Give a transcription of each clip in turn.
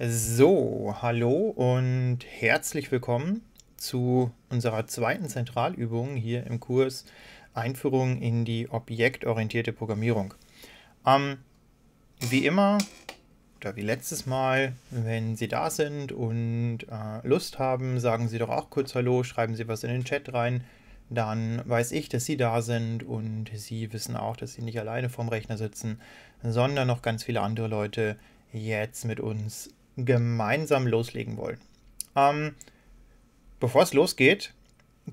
So, hallo und herzlich willkommen zu unserer zweiten Zentralübung hier im Kurs Einführung in die objektorientierte Programmierung. Ähm, wie immer oder wie letztes Mal, wenn Sie da sind und äh, Lust haben, sagen Sie doch auch kurz Hallo, schreiben Sie was in den Chat rein. Dann weiß ich, dass Sie da sind und Sie wissen auch, dass Sie nicht alleine vorm Rechner sitzen, sondern noch ganz viele andere Leute jetzt mit uns gemeinsam loslegen wollen. Ähm, bevor es losgeht,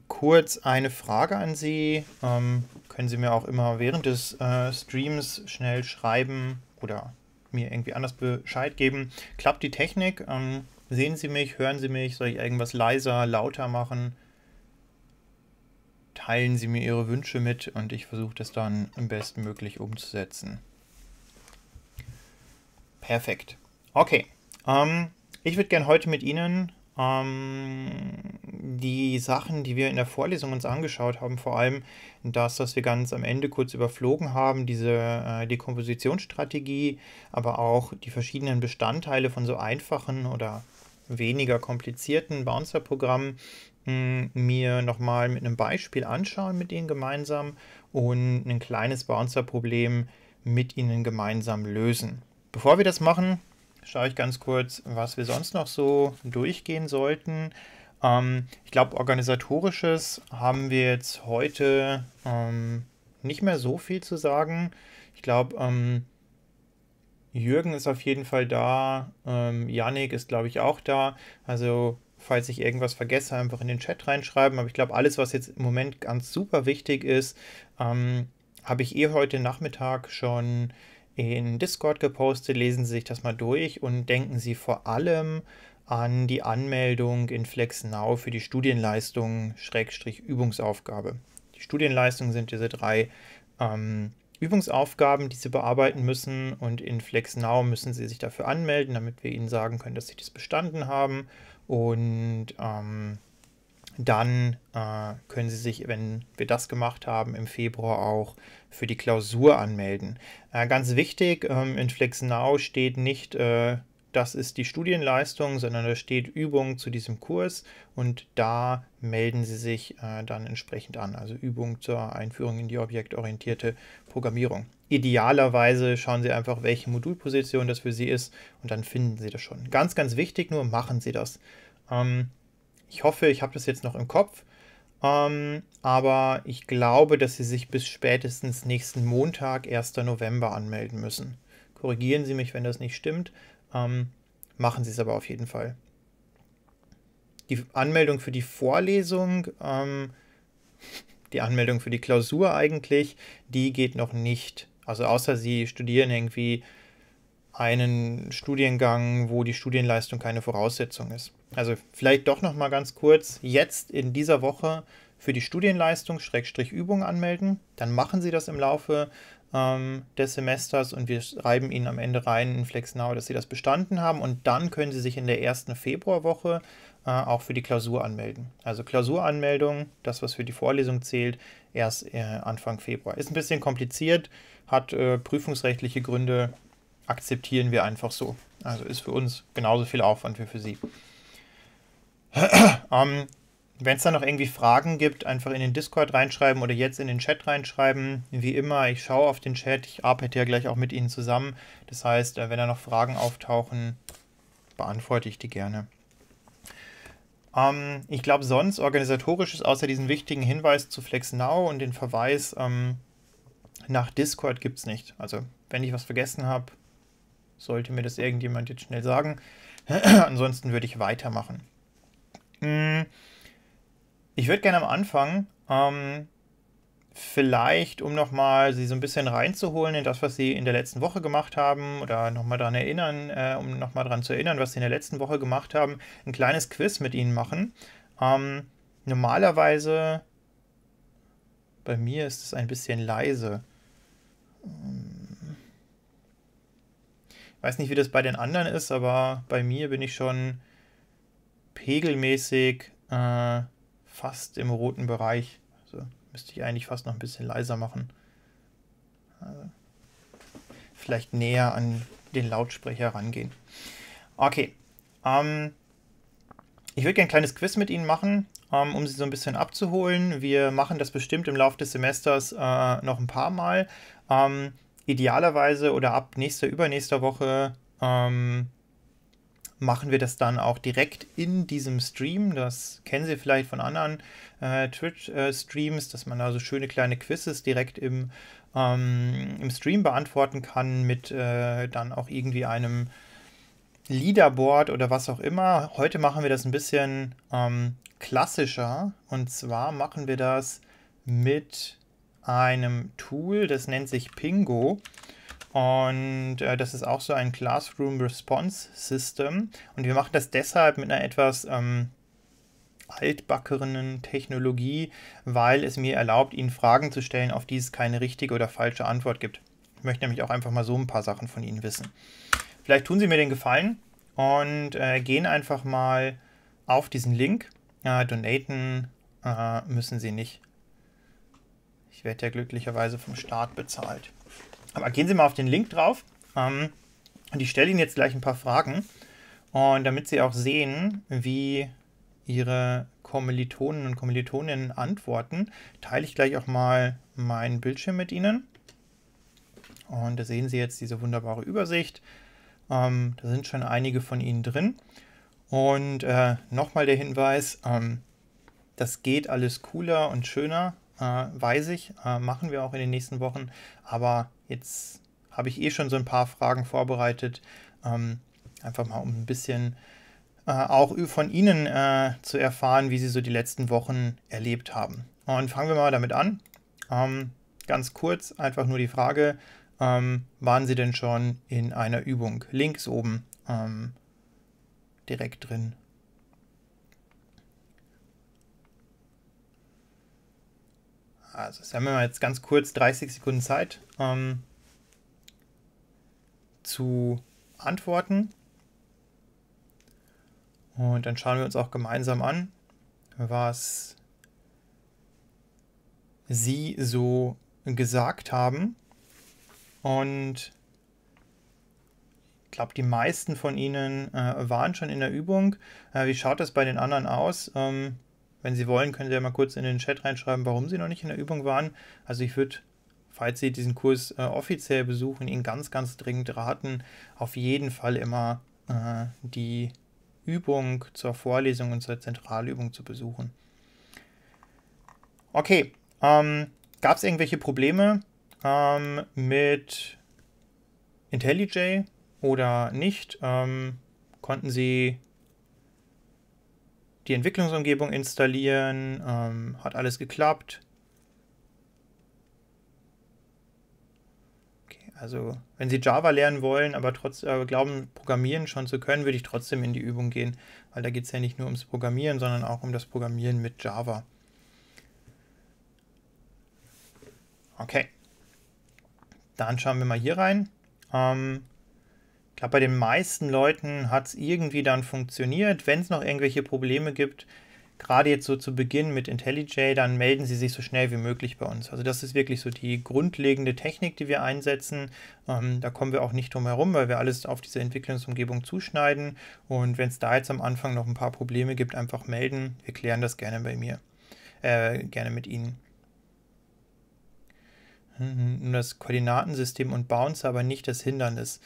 kurz eine Frage an Sie. Ähm, können Sie mir auch immer während des äh, Streams schnell schreiben oder mir irgendwie anders Bescheid geben? Klappt die Technik? Ähm, sehen Sie mich? Hören Sie mich? Soll ich irgendwas leiser, lauter machen? Teilen Sie mir Ihre Wünsche mit und ich versuche das dann am besten möglich umzusetzen. Perfekt. Okay, ähm, ich würde gerne heute mit Ihnen ähm, die Sachen, die wir in der Vorlesung uns angeschaut haben, vor allem das, was wir ganz am Ende kurz überflogen haben, diese äh, Dekompositionsstrategie, aber auch die verschiedenen Bestandteile von so einfachen oder weniger komplizierten Bouncer-Programmen hm, mir nochmal mit einem Beispiel anschauen mit Ihnen gemeinsam und ein kleines Bouncer-Problem mit Ihnen gemeinsam lösen. Bevor wir das machen, schaue ich ganz kurz, was wir sonst noch so durchgehen sollten. Ähm, ich glaube, organisatorisches haben wir jetzt heute ähm, nicht mehr so viel zu sagen. Ich glaube, ähm, Jürgen ist auf jeden Fall da. Ähm, Yannick ist, glaube ich, auch da. Also, falls ich irgendwas vergesse, einfach in den Chat reinschreiben. Aber ich glaube, alles, was jetzt im Moment ganz super wichtig ist, ähm, habe ich eh heute Nachmittag schon in Discord gepostet. Lesen Sie sich das mal durch und denken Sie vor allem an die Anmeldung in FlexNow für die Studienleistung Übungsaufgabe. Die Studienleistung sind diese drei ähm, Übungsaufgaben, die Sie bearbeiten müssen und in FlexNow müssen Sie sich dafür anmelden, damit wir Ihnen sagen können, dass Sie das bestanden haben und ähm, dann äh, können Sie sich, wenn wir das gemacht haben, im Februar auch für die Klausur anmelden. Äh, ganz wichtig, ähm, in FlixNow steht nicht, äh, das ist die Studienleistung, sondern da steht Übung zu diesem Kurs und da melden Sie sich äh, dann entsprechend an. Also Übung zur Einführung in die objektorientierte Programmierung. Idealerweise schauen Sie einfach, welche Modulposition das für Sie ist und dann finden Sie das schon. Ganz, ganz wichtig nur, machen Sie das. Ähm, ich hoffe, ich habe das jetzt noch im Kopf. Ähm, aber ich glaube, dass Sie sich bis spätestens nächsten Montag, 1. November, anmelden müssen. Korrigieren Sie mich, wenn das nicht stimmt. Ähm, machen Sie es aber auf jeden Fall. Die Anmeldung für die Vorlesung, ähm, die Anmeldung für die Klausur eigentlich, die geht noch nicht. Also außer Sie studieren irgendwie einen Studiengang, wo die Studienleistung keine Voraussetzung ist. Also vielleicht doch noch mal ganz kurz jetzt in dieser Woche für die Studienleistung Schrägstrich Übung anmelden. Dann machen Sie das im Laufe ähm, des Semesters und wir schreiben Ihnen am Ende rein in FlexNow, dass Sie das bestanden haben und dann können Sie sich in der ersten Februarwoche äh, auch für die Klausur anmelden. Also Klausuranmeldung, das was für die Vorlesung zählt, erst äh, Anfang Februar. Ist ein bisschen kompliziert, hat äh, prüfungsrechtliche Gründe, akzeptieren wir einfach so. Also ist für uns genauso viel Aufwand wie für sie. ähm, Wenn es da noch irgendwie Fragen gibt, einfach in den Discord reinschreiben oder jetzt in den Chat reinschreiben. Wie immer, ich schaue auf den Chat. Ich arbeite ja gleich auch mit Ihnen zusammen. Das heißt, äh, wenn da noch Fragen auftauchen, beantworte ich die gerne. Ähm, ich glaube, sonst organisatorisch ist außer diesen wichtigen Hinweis zu FlexNow und den Verweis ähm, nach Discord gibt es nicht. Also, wenn ich was vergessen habe, sollte mir das irgendjemand jetzt schnell sagen. Ansonsten würde ich weitermachen. Hm. Ich würde gerne am Anfang ähm, vielleicht, um nochmal sie so ein bisschen reinzuholen in das, was sie in der letzten Woche gemacht haben oder nochmal daran erinnern, äh, um nochmal daran zu erinnern, was sie in der letzten Woche gemacht haben, ein kleines Quiz mit ihnen machen. Ähm, normalerweise, bei mir ist es ein bisschen leise. Hm. Weiß nicht, wie das bei den anderen ist, aber bei mir bin ich schon pegelmäßig äh, fast im roten Bereich. Also müsste ich eigentlich fast noch ein bisschen leiser machen. Also vielleicht näher an den Lautsprecher rangehen. Okay. Ähm, ich würde gerne ein kleines Quiz mit Ihnen machen, ähm, um Sie so ein bisschen abzuholen. Wir machen das bestimmt im Laufe des Semesters äh, noch ein paar Mal. Ähm, idealerweise oder ab nächster, übernächster Woche ähm, machen wir das dann auch direkt in diesem Stream. Das kennen Sie vielleicht von anderen äh, Twitch-Streams, äh, dass man da so schöne kleine Quizzes direkt im, ähm, im Stream beantworten kann mit äh, dann auch irgendwie einem Leaderboard oder was auch immer. Heute machen wir das ein bisschen ähm, klassischer und zwar machen wir das mit einem Tool, das nennt sich Pingo. Und äh, das ist auch so ein Classroom Response System. Und wir machen das deshalb mit einer etwas ähm, altbackenen Technologie, weil es mir erlaubt, Ihnen Fragen zu stellen, auf die es keine richtige oder falsche Antwort gibt. Ich möchte nämlich auch einfach mal so ein paar Sachen von Ihnen wissen. Vielleicht tun Sie mir den Gefallen und äh, gehen einfach mal auf diesen Link. Äh, donaten äh, müssen Sie nicht. Ich werde ja glücklicherweise vom Staat bezahlt. Aber gehen Sie mal auf den Link drauf. Ähm, und ich stelle Ihnen jetzt gleich ein paar Fragen. Und damit Sie auch sehen, wie Ihre Kommilitonen und Kommilitoninnen antworten, teile ich gleich auch mal meinen Bildschirm mit Ihnen. Und da sehen Sie jetzt diese wunderbare Übersicht. Ähm, da sind schon einige von Ihnen drin. Und äh, nochmal der Hinweis, ähm, das geht alles cooler und schöner, äh, weiß ich, äh, machen wir auch in den nächsten Wochen. Aber jetzt habe ich eh schon so ein paar Fragen vorbereitet, ähm, einfach mal um ein bisschen äh, auch von Ihnen äh, zu erfahren, wie Sie so die letzten Wochen erlebt haben. Und fangen wir mal damit an. Ähm, ganz kurz, einfach nur die Frage, ähm, waren Sie denn schon in einer Übung? Links oben ähm, direkt drin Also, Sie haben wir jetzt ganz kurz 30 Sekunden Zeit ähm, zu antworten. Und dann schauen wir uns auch gemeinsam an, was Sie so gesagt haben. Und ich glaube, die meisten von Ihnen äh, waren schon in der Übung. Äh, wie schaut das bei den anderen aus? Ähm, wenn Sie wollen, können Sie ja mal kurz in den Chat reinschreiben, warum Sie noch nicht in der Übung waren. Also ich würde, falls Sie diesen Kurs äh, offiziell besuchen, Ihnen ganz, ganz dringend raten, auf jeden Fall immer äh, die Übung zur Vorlesung und zur Zentralübung zu besuchen. Okay, ähm, gab es irgendwelche Probleme ähm, mit IntelliJ oder nicht? Ähm, konnten Sie die Entwicklungsumgebung installieren. Ähm, hat alles geklappt. Okay, also, wenn Sie Java lernen wollen, aber trotz, äh, glauben, Programmieren schon zu können, würde ich trotzdem in die Übung gehen, weil da geht es ja nicht nur ums Programmieren, sondern auch um das Programmieren mit Java. Okay, dann schauen wir mal hier rein. Ähm, glaube, bei den meisten Leuten hat es irgendwie dann funktioniert. Wenn es noch irgendwelche Probleme gibt, gerade jetzt so zu Beginn mit IntelliJ, dann melden Sie sich so schnell wie möglich bei uns. Also das ist wirklich so die grundlegende Technik, die wir einsetzen. Ähm, da kommen wir auch nicht drum herum, weil wir alles auf diese Entwicklungsumgebung zuschneiden. Und wenn es da jetzt am Anfang noch ein paar Probleme gibt, einfach melden. Wir klären das gerne bei mir, äh, gerne mit Ihnen. Hm, hm, das Koordinatensystem und Bounce aber nicht das Hindernis.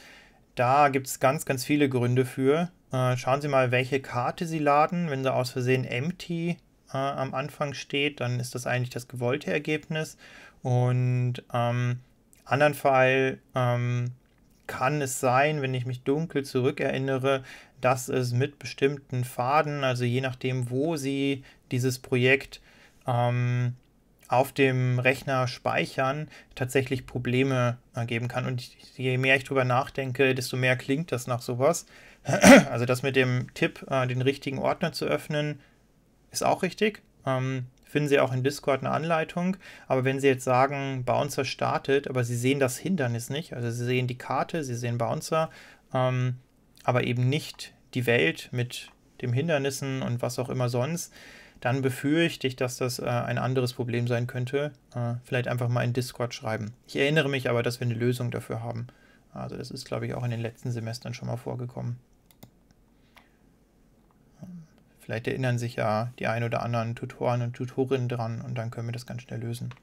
Da gibt es ganz, ganz viele Gründe für. Äh, schauen Sie mal, welche Karte Sie laden. Wenn da aus Versehen empty äh, am Anfang steht, dann ist das eigentlich das gewollte Ergebnis. Und ähm, andernfalls ähm, kann es sein, wenn ich mich dunkel zurückerinnere, dass es mit bestimmten Faden, also je nachdem, wo Sie dieses Projekt ähm, auf dem Rechner speichern tatsächlich Probleme ergeben äh, kann. Und je mehr ich drüber nachdenke, desto mehr klingt das nach sowas. Also das mit dem Tipp, äh, den richtigen Ordner zu öffnen, ist auch richtig. Ähm, finden Sie auch in Discord eine Anleitung. Aber wenn Sie jetzt sagen, Bouncer startet, aber Sie sehen das Hindernis nicht, also Sie sehen die Karte, Sie sehen Bouncer, ähm, aber eben nicht die Welt mit dem Hindernissen und was auch immer sonst, dann befürchte ich, dass das äh, ein anderes Problem sein könnte. Äh, vielleicht einfach mal in Discord schreiben. Ich erinnere mich aber, dass wir eine Lösung dafür haben. Also das ist, glaube ich, auch in den letzten Semestern schon mal vorgekommen. Vielleicht erinnern sich ja die ein oder anderen Tutoren und Tutorinnen dran und dann können wir das ganz schnell lösen.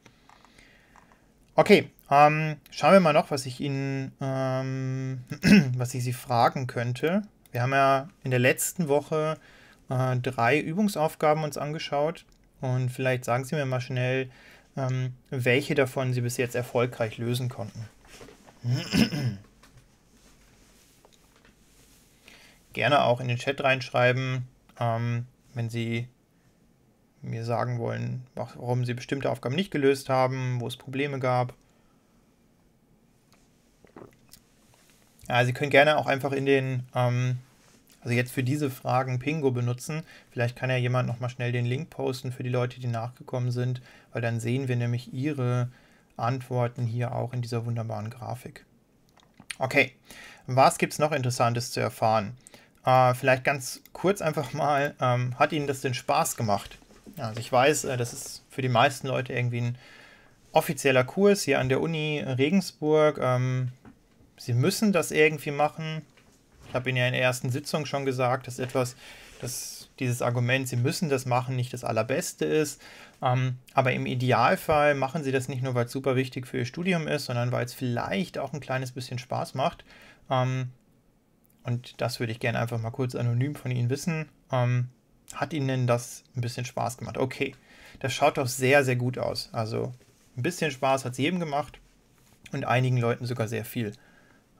Okay, ähm, schauen wir mal noch, was ich Ihnen, ähm, was ich Sie fragen könnte. Wir haben ja in der letzten Woche äh, drei Übungsaufgaben uns angeschaut. Und vielleicht sagen Sie mir mal schnell, ähm, welche davon Sie bis jetzt erfolgreich lösen konnten. Gerne auch in den Chat reinschreiben, ähm, wenn Sie mir sagen wollen, warum Sie bestimmte Aufgaben nicht gelöst haben, wo es Probleme gab. Ja, Sie können gerne auch einfach in den ähm, also jetzt für diese Fragen Pingo benutzen. Vielleicht kann ja jemand nochmal schnell den Link posten für die Leute, die nachgekommen sind, weil dann sehen wir nämlich ihre Antworten hier auch in dieser wunderbaren Grafik. Okay, was gibt es noch Interessantes zu erfahren? Äh, vielleicht ganz kurz einfach mal, ähm, hat Ihnen das denn Spaß gemacht? Also ich weiß, äh, das ist für die meisten Leute irgendwie ein offizieller Kurs hier an der Uni Regensburg. Ähm, Sie müssen das irgendwie machen. Ich habe Ihnen ja in der ersten Sitzung schon gesagt, dass etwas, dass dieses Argument, Sie müssen das machen, nicht das Allerbeste ist. Ähm, aber im Idealfall machen Sie das nicht nur, weil es super wichtig für Ihr Studium ist, sondern weil es vielleicht auch ein kleines bisschen Spaß macht. Ähm, und das würde ich gerne einfach mal kurz anonym von Ihnen wissen. Ähm, hat Ihnen denn das ein bisschen Spaß gemacht? Okay, das schaut doch sehr, sehr gut aus. Also ein bisschen Spaß hat es jedem gemacht und einigen Leuten sogar sehr viel.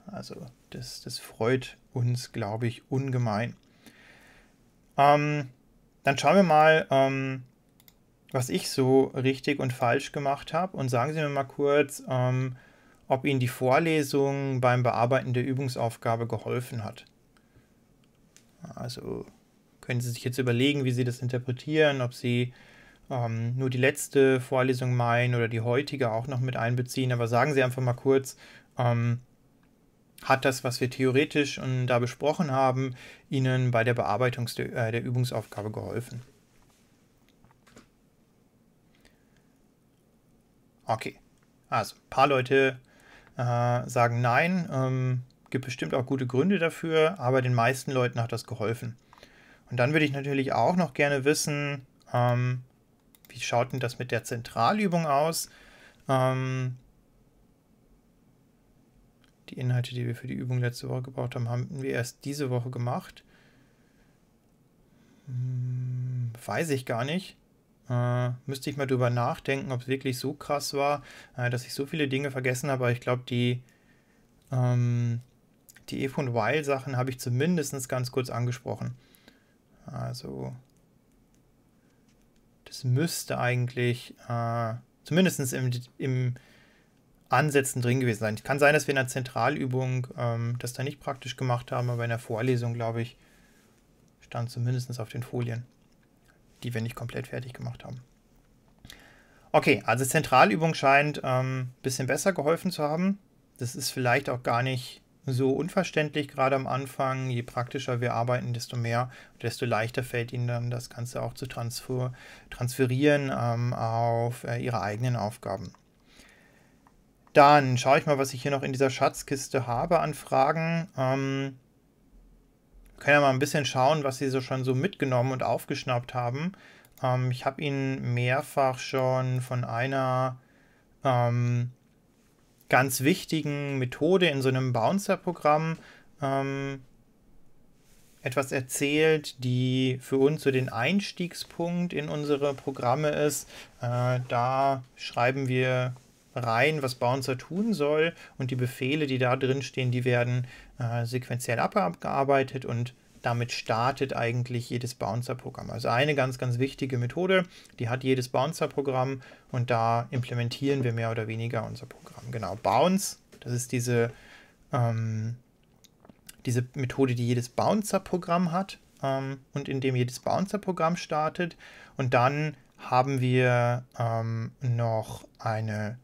Also das, das freut uns, glaube ich, ungemein. Ähm, dann schauen wir mal, ähm, was ich so richtig und falsch gemacht habe. Und sagen Sie mir mal kurz, ähm, ob Ihnen die Vorlesung beim Bearbeiten der Übungsaufgabe geholfen hat. Also können Sie sich jetzt überlegen, wie Sie das interpretieren, ob Sie ähm, nur die letzte Vorlesung meinen oder die heutige auch noch mit einbeziehen. Aber sagen Sie einfach mal kurz, ähm, hat das, was wir theoretisch und da besprochen haben, Ihnen bei der Bearbeitung äh, der Übungsaufgabe geholfen? Okay, also ein paar Leute äh, sagen nein, ähm, gibt bestimmt auch gute Gründe dafür, aber den meisten Leuten hat das geholfen. Und dann würde ich natürlich auch noch gerne wissen, ähm, wie schaut denn das mit der Zentralübung aus? Ähm, die Inhalte, die wir für die Übung letzte Woche gebraucht haben, haben wir erst diese Woche gemacht. Hm, weiß ich gar nicht. Äh, müsste ich mal drüber nachdenken, ob es wirklich so krass war, äh, dass ich so viele Dinge vergessen habe. Aber ich glaube, die, ähm, die Eve und Wild Sachen habe ich zumindest ganz kurz angesprochen. Also, das müsste eigentlich, äh, zumindest im, im Ansätzen drin gewesen sein. Es Kann sein, dass wir in der Zentralübung ähm, das da nicht praktisch gemacht haben, aber in der Vorlesung, glaube ich, stand zumindest auf den Folien, die wir nicht komplett fertig gemacht haben. Okay, also Zentralübung scheint ein ähm, bisschen besser geholfen zu haben. Das ist vielleicht auch gar nicht so unverständlich, gerade am Anfang. Je praktischer wir arbeiten, desto mehr, desto leichter fällt ihnen dann das Ganze auch zu transfer transferieren ähm, auf äh, ihre eigenen Aufgaben. Dann schaue ich mal, was ich hier noch in dieser Schatzkiste habe an Fragen. Ähm, können ja mal ein bisschen schauen, was sie so schon so mitgenommen und aufgeschnappt haben. Ähm, ich habe ihnen mehrfach schon von einer ähm, ganz wichtigen Methode in so einem Bouncer-Programm ähm, etwas erzählt, die für uns so den Einstiegspunkt in unsere Programme ist. Äh, da schreiben wir rein, was Bouncer tun soll und die Befehle, die da drin stehen, die werden äh, sequenziell abgearbeitet und damit startet eigentlich jedes Bouncer-Programm. Also eine ganz, ganz wichtige Methode, die hat jedes Bouncer-Programm und da implementieren wir mehr oder weniger unser Programm. Genau, Bounce, das ist diese, ähm, diese Methode, die jedes Bouncer-Programm hat ähm, und in dem jedes Bouncer-Programm startet. Und dann haben wir ähm, noch eine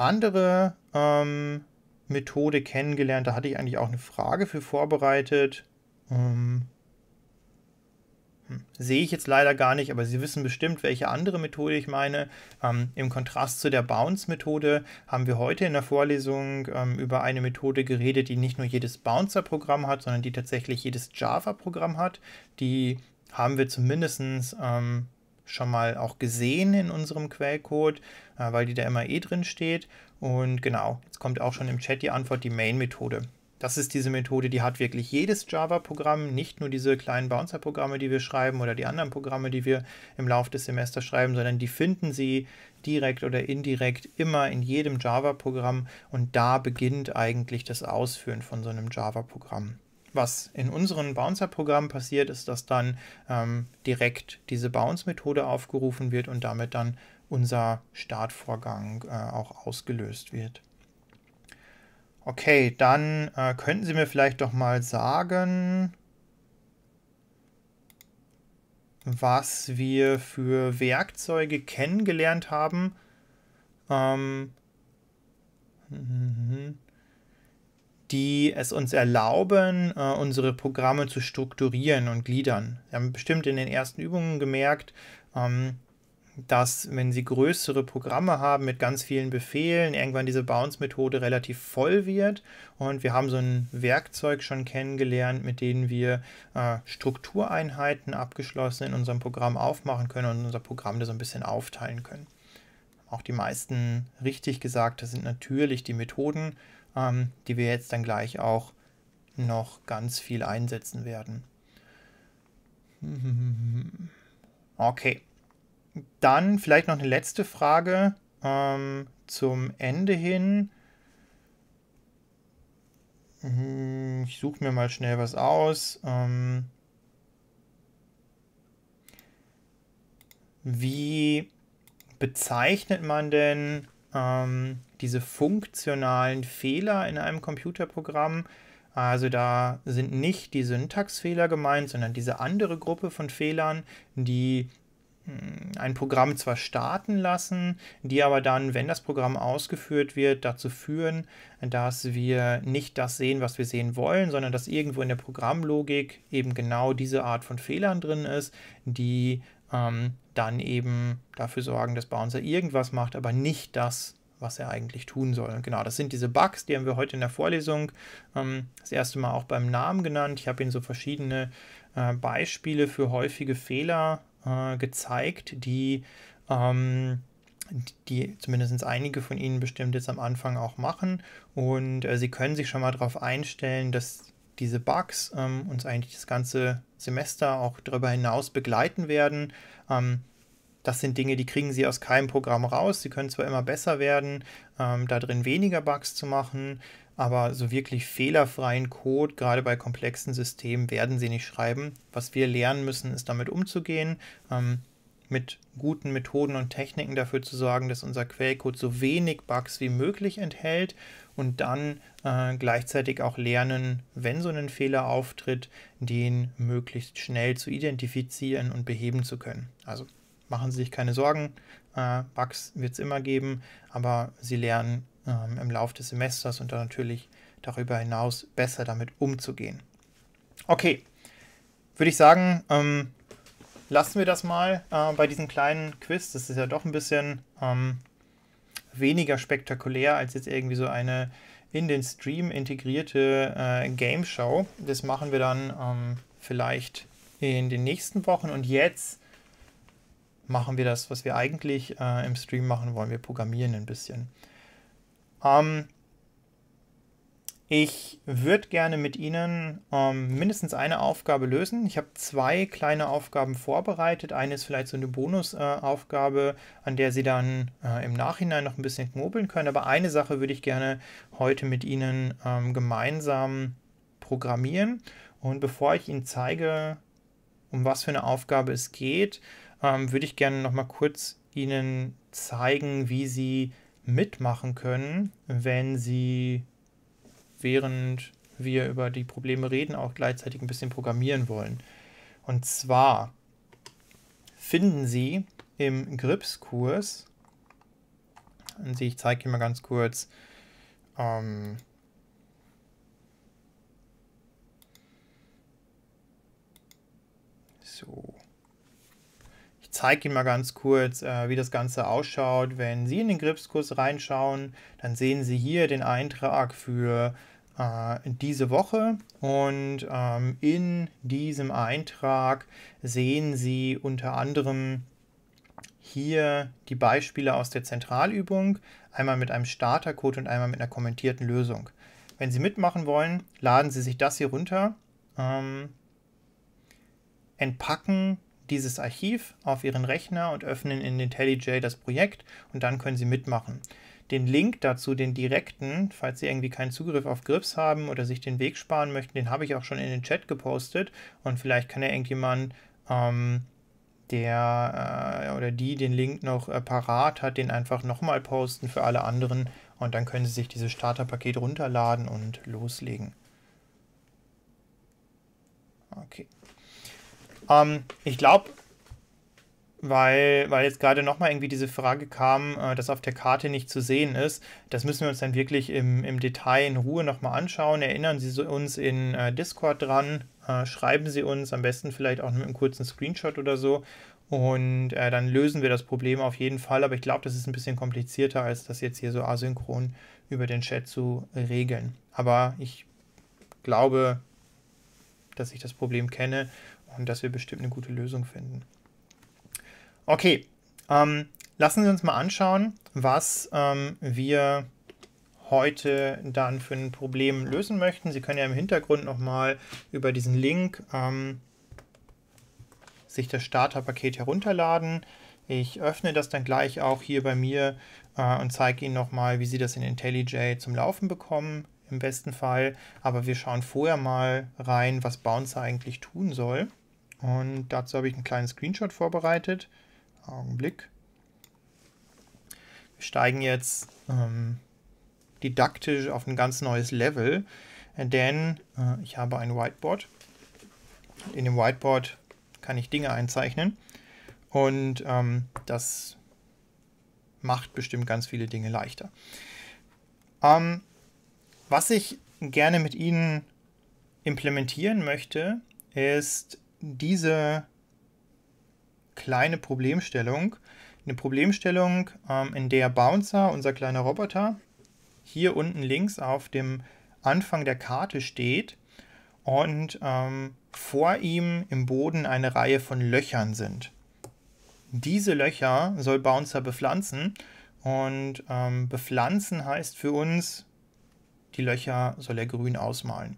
andere ähm, Methode kennengelernt. Da hatte ich eigentlich auch eine Frage für vorbereitet. Ähm, hm, sehe ich jetzt leider gar nicht, aber Sie wissen bestimmt, welche andere Methode ich meine. Ähm, Im Kontrast zu der Bounce-Methode haben wir heute in der Vorlesung ähm, über eine Methode geredet, die nicht nur jedes Bouncer-Programm hat, sondern die tatsächlich jedes Java-Programm hat. Die haben wir zumindest ähm, schon mal auch gesehen in unserem Quellcode, äh, weil die da immer eh drin steht. Und genau, jetzt kommt auch schon im Chat die Antwort, die Main-Methode. Das ist diese Methode, die hat wirklich jedes Java-Programm, nicht nur diese kleinen Bouncer-Programme, die wir schreiben oder die anderen Programme, die wir im Laufe des Semesters schreiben, sondern die finden Sie direkt oder indirekt immer in jedem Java-Programm und da beginnt eigentlich das Ausführen von so einem Java-Programm. Was in unseren Bouncer-Programmen passiert, ist, dass dann ähm, direkt diese Bounce-Methode aufgerufen wird und damit dann unser Startvorgang äh, auch ausgelöst wird. Okay, dann äh, könnten Sie mir vielleicht doch mal sagen, was wir für Werkzeuge kennengelernt haben. Ähm, mhm, mhm, mhm die es uns erlauben, äh, unsere Programme zu strukturieren und gliedern. Wir haben bestimmt in den ersten Übungen gemerkt, ähm, dass wenn Sie größere Programme haben mit ganz vielen Befehlen, irgendwann diese Bounce-Methode relativ voll wird. Und wir haben so ein Werkzeug schon kennengelernt, mit dem wir äh, Struktureinheiten abgeschlossen in unserem Programm aufmachen können und unser Programm da so ein bisschen aufteilen können. Auch die meisten richtig gesagt, das sind natürlich die Methoden ähm, die wir jetzt dann gleich auch noch ganz viel einsetzen werden. Okay. Dann vielleicht noch eine letzte Frage ähm, zum Ende hin. Hm, ich suche mir mal schnell was aus. Ähm, wie bezeichnet man denn ähm, diese funktionalen Fehler in einem Computerprogramm. Also da sind nicht die Syntaxfehler gemeint, sondern diese andere Gruppe von Fehlern, die hm, ein Programm zwar starten lassen, die aber dann, wenn das Programm ausgeführt wird, dazu führen, dass wir nicht das sehen, was wir sehen wollen, sondern dass irgendwo in der Programmlogik eben genau diese Art von Fehlern drin ist, die ähm, dann eben dafür sorgen, dass Bouncer irgendwas macht, aber nicht das, was er eigentlich tun soll. Und genau, das sind diese Bugs, die haben wir heute in der Vorlesung ähm, das erste Mal auch beim Namen genannt. Ich habe Ihnen so verschiedene äh, Beispiele für häufige Fehler äh, gezeigt, die, ähm, die zumindest einige von Ihnen bestimmt jetzt am Anfang auch machen. Und äh, Sie können sich schon mal darauf einstellen, dass diese Bugs ähm, uns eigentlich das ganze Semester auch darüber hinaus begleiten werden. Ähm, das sind Dinge, die kriegen Sie aus keinem Programm raus. Sie können zwar immer besser werden, ähm, da drin weniger Bugs zu machen, aber so wirklich fehlerfreien Code, gerade bei komplexen Systemen, werden Sie nicht schreiben. Was wir lernen müssen, ist damit umzugehen, ähm, mit guten Methoden und Techniken dafür zu sorgen, dass unser Quellcode so wenig Bugs wie möglich enthält und dann äh, gleichzeitig auch lernen, wenn so ein Fehler auftritt, den möglichst schnell zu identifizieren und beheben zu können. Also machen Sie sich keine Sorgen. Äh, Bugs wird es immer geben, aber Sie lernen ähm, im Laufe des Semesters und dann natürlich darüber hinaus besser damit umzugehen. Okay, würde ich sagen, ähm, lassen wir das mal äh, bei diesem kleinen Quiz. Das ist ja doch ein bisschen ähm, weniger spektakulär als jetzt irgendwie so eine in den Stream integrierte äh, Game Show. Das machen wir dann ähm, vielleicht in den nächsten Wochen. Und jetzt machen wir das, was wir eigentlich äh, im Stream machen wollen. Wir programmieren ein bisschen. Ähm, ich würde gerne mit Ihnen ähm, mindestens eine Aufgabe lösen. Ich habe zwei kleine Aufgaben vorbereitet. Eine ist vielleicht so eine Bonusaufgabe, äh, an der Sie dann äh, im Nachhinein noch ein bisschen knobeln können. Aber eine Sache würde ich gerne heute mit Ihnen ähm, gemeinsam programmieren. Und bevor ich Ihnen zeige, um was für eine Aufgabe es geht, ähm, würde ich gerne noch mal kurz Ihnen zeigen, wie Sie mitmachen können, wenn Sie während wir über die Probleme reden, auch gleichzeitig ein bisschen programmieren wollen. Und zwar finden Sie im Grips-Kurs, ich zeige Ihnen mal ganz kurz, ähm, so, zeige Ihnen mal ganz kurz, äh, wie das Ganze ausschaut. Wenn Sie in den Gripskurs reinschauen, dann sehen Sie hier den Eintrag für äh, diese Woche und ähm, in diesem Eintrag sehen Sie unter anderem hier die Beispiele aus der Zentralübung, einmal mit einem Startercode und einmal mit einer kommentierten Lösung. Wenn Sie mitmachen wollen, laden Sie sich das hier runter, ähm, entpacken dieses Archiv auf Ihren Rechner und öffnen in IntelliJ das Projekt und dann können Sie mitmachen. Den Link dazu, den direkten, falls Sie irgendwie keinen Zugriff auf GRIPS haben oder sich den Weg sparen möchten, den habe ich auch schon in den Chat gepostet und vielleicht kann ja irgendjemand, ähm, der äh, oder die den Link noch äh, parat hat, den einfach nochmal posten für alle anderen und dann können Sie sich dieses Starterpaket runterladen und loslegen. Okay. Ähm, ich glaube, weil, weil jetzt gerade nochmal irgendwie diese Frage kam, äh, dass auf der Karte nicht zu sehen ist. Das müssen wir uns dann wirklich im, im Detail in Ruhe nochmal anschauen. Erinnern Sie uns in äh, Discord dran, äh, schreiben Sie uns am besten vielleicht auch mit einem kurzen Screenshot oder so. Und äh, dann lösen wir das Problem auf jeden Fall. Aber ich glaube, das ist ein bisschen komplizierter, als das jetzt hier so asynchron über den Chat zu regeln. Aber ich glaube, dass ich das Problem kenne und dass wir bestimmt eine gute Lösung finden. Okay, ähm, lassen Sie uns mal anschauen, was ähm, wir heute dann für ein Problem lösen möchten. Sie können ja im Hintergrund nochmal über diesen Link ähm, sich das Starterpaket herunterladen. Ich öffne das dann gleich auch hier bei mir äh, und zeige Ihnen nochmal, wie Sie das in IntelliJ zum Laufen bekommen, im besten Fall. Aber wir schauen vorher mal rein, was Bouncer eigentlich tun soll. Und dazu habe ich einen kleinen Screenshot vorbereitet. Augenblick. Wir steigen jetzt ähm, didaktisch auf ein ganz neues Level, denn äh, ich habe ein Whiteboard. In dem Whiteboard kann ich Dinge einzeichnen und ähm, das macht bestimmt ganz viele Dinge leichter. Ähm, was ich gerne mit Ihnen implementieren möchte, ist diese kleine Problemstellung, eine Problemstellung, ähm, in der Bouncer, unser kleiner Roboter, hier unten links auf dem Anfang der Karte steht und ähm, vor ihm im Boden eine Reihe von Löchern sind. Diese Löcher soll Bouncer bepflanzen und ähm, bepflanzen heißt für uns, die Löcher soll er grün ausmalen.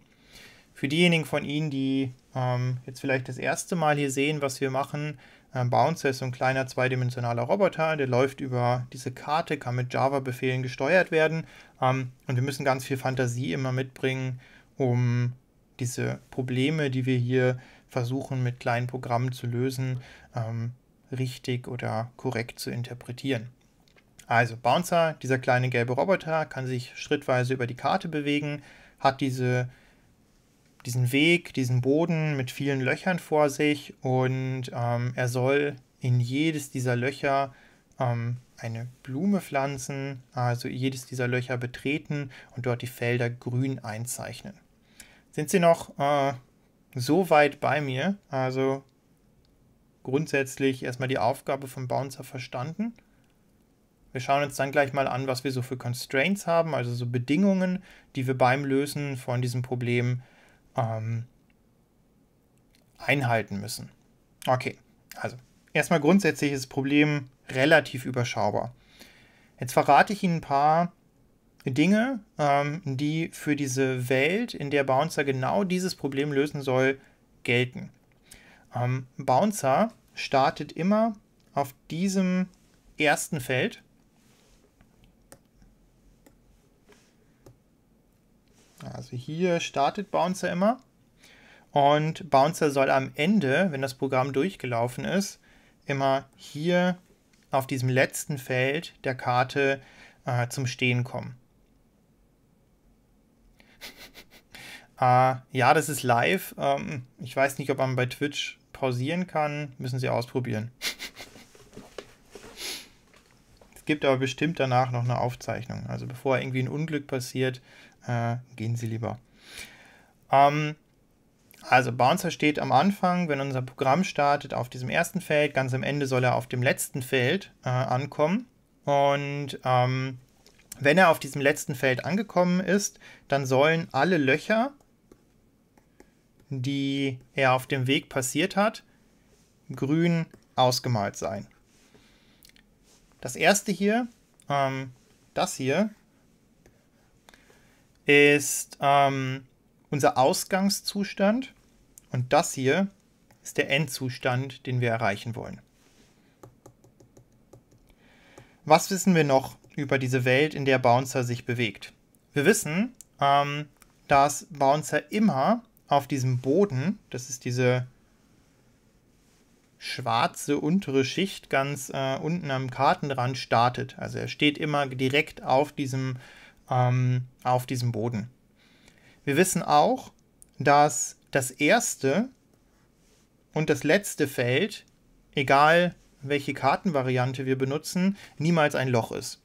Für diejenigen von Ihnen, die ähm, jetzt vielleicht das erste Mal hier sehen, was wir machen. Ähm, Bouncer ist so ein kleiner zweidimensionaler Roboter, der läuft über diese Karte, kann mit Java-Befehlen gesteuert werden. Ähm, und wir müssen ganz viel Fantasie immer mitbringen, um diese Probleme, die wir hier versuchen mit kleinen Programmen zu lösen, ähm, richtig oder korrekt zu interpretieren. Also Bouncer, dieser kleine gelbe Roboter, kann sich schrittweise über die Karte bewegen, hat diese diesen Weg, diesen Boden mit vielen Löchern vor sich und ähm, er soll in jedes dieser Löcher ähm, eine Blume pflanzen, also jedes dieser Löcher betreten und dort die Felder grün einzeichnen. Sind Sie noch äh, so weit bei mir? Also grundsätzlich erstmal die Aufgabe vom Bouncer verstanden. Wir schauen uns dann gleich mal an, was wir so für Constraints haben, also so Bedingungen, die wir beim Lösen von diesem Problem haben ähm, einhalten müssen. Okay, also erstmal grundsätzlich ist das Problem relativ überschaubar. Jetzt verrate ich Ihnen ein paar Dinge, ähm, die für diese Welt, in der Bouncer genau dieses Problem lösen soll, gelten. Ähm, Bouncer startet immer auf diesem ersten Feld Also hier startet Bouncer immer und Bouncer soll am Ende, wenn das Programm durchgelaufen ist, immer hier auf diesem letzten Feld der Karte äh, zum Stehen kommen. äh, ja, das ist live. Ähm, ich weiß nicht, ob man bei Twitch pausieren kann. Müssen Sie ausprobieren. Es gibt aber bestimmt danach noch eine Aufzeichnung. Also bevor irgendwie ein Unglück passiert, äh, gehen Sie lieber. Ähm, also Bouncer steht am Anfang, wenn unser Programm startet, auf diesem ersten Feld. Ganz am Ende soll er auf dem letzten Feld äh, ankommen. Und ähm, wenn er auf diesem letzten Feld angekommen ist, dann sollen alle Löcher, die er auf dem Weg passiert hat, grün ausgemalt sein. Das erste hier, ähm, das hier, ist ähm, unser Ausgangszustand und das hier ist der Endzustand, den wir erreichen wollen. Was wissen wir noch über diese Welt, in der Bouncer sich bewegt? Wir wissen, ähm, dass Bouncer immer auf diesem Boden, das ist diese schwarze untere Schicht ganz äh, unten am Kartenrand startet. Also er steht immer direkt auf diesem Boden ähm, auf diesem Boden. Wir wissen auch, dass das erste und das letzte Feld, egal welche Kartenvariante wir benutzen, niemals ein Loch ist.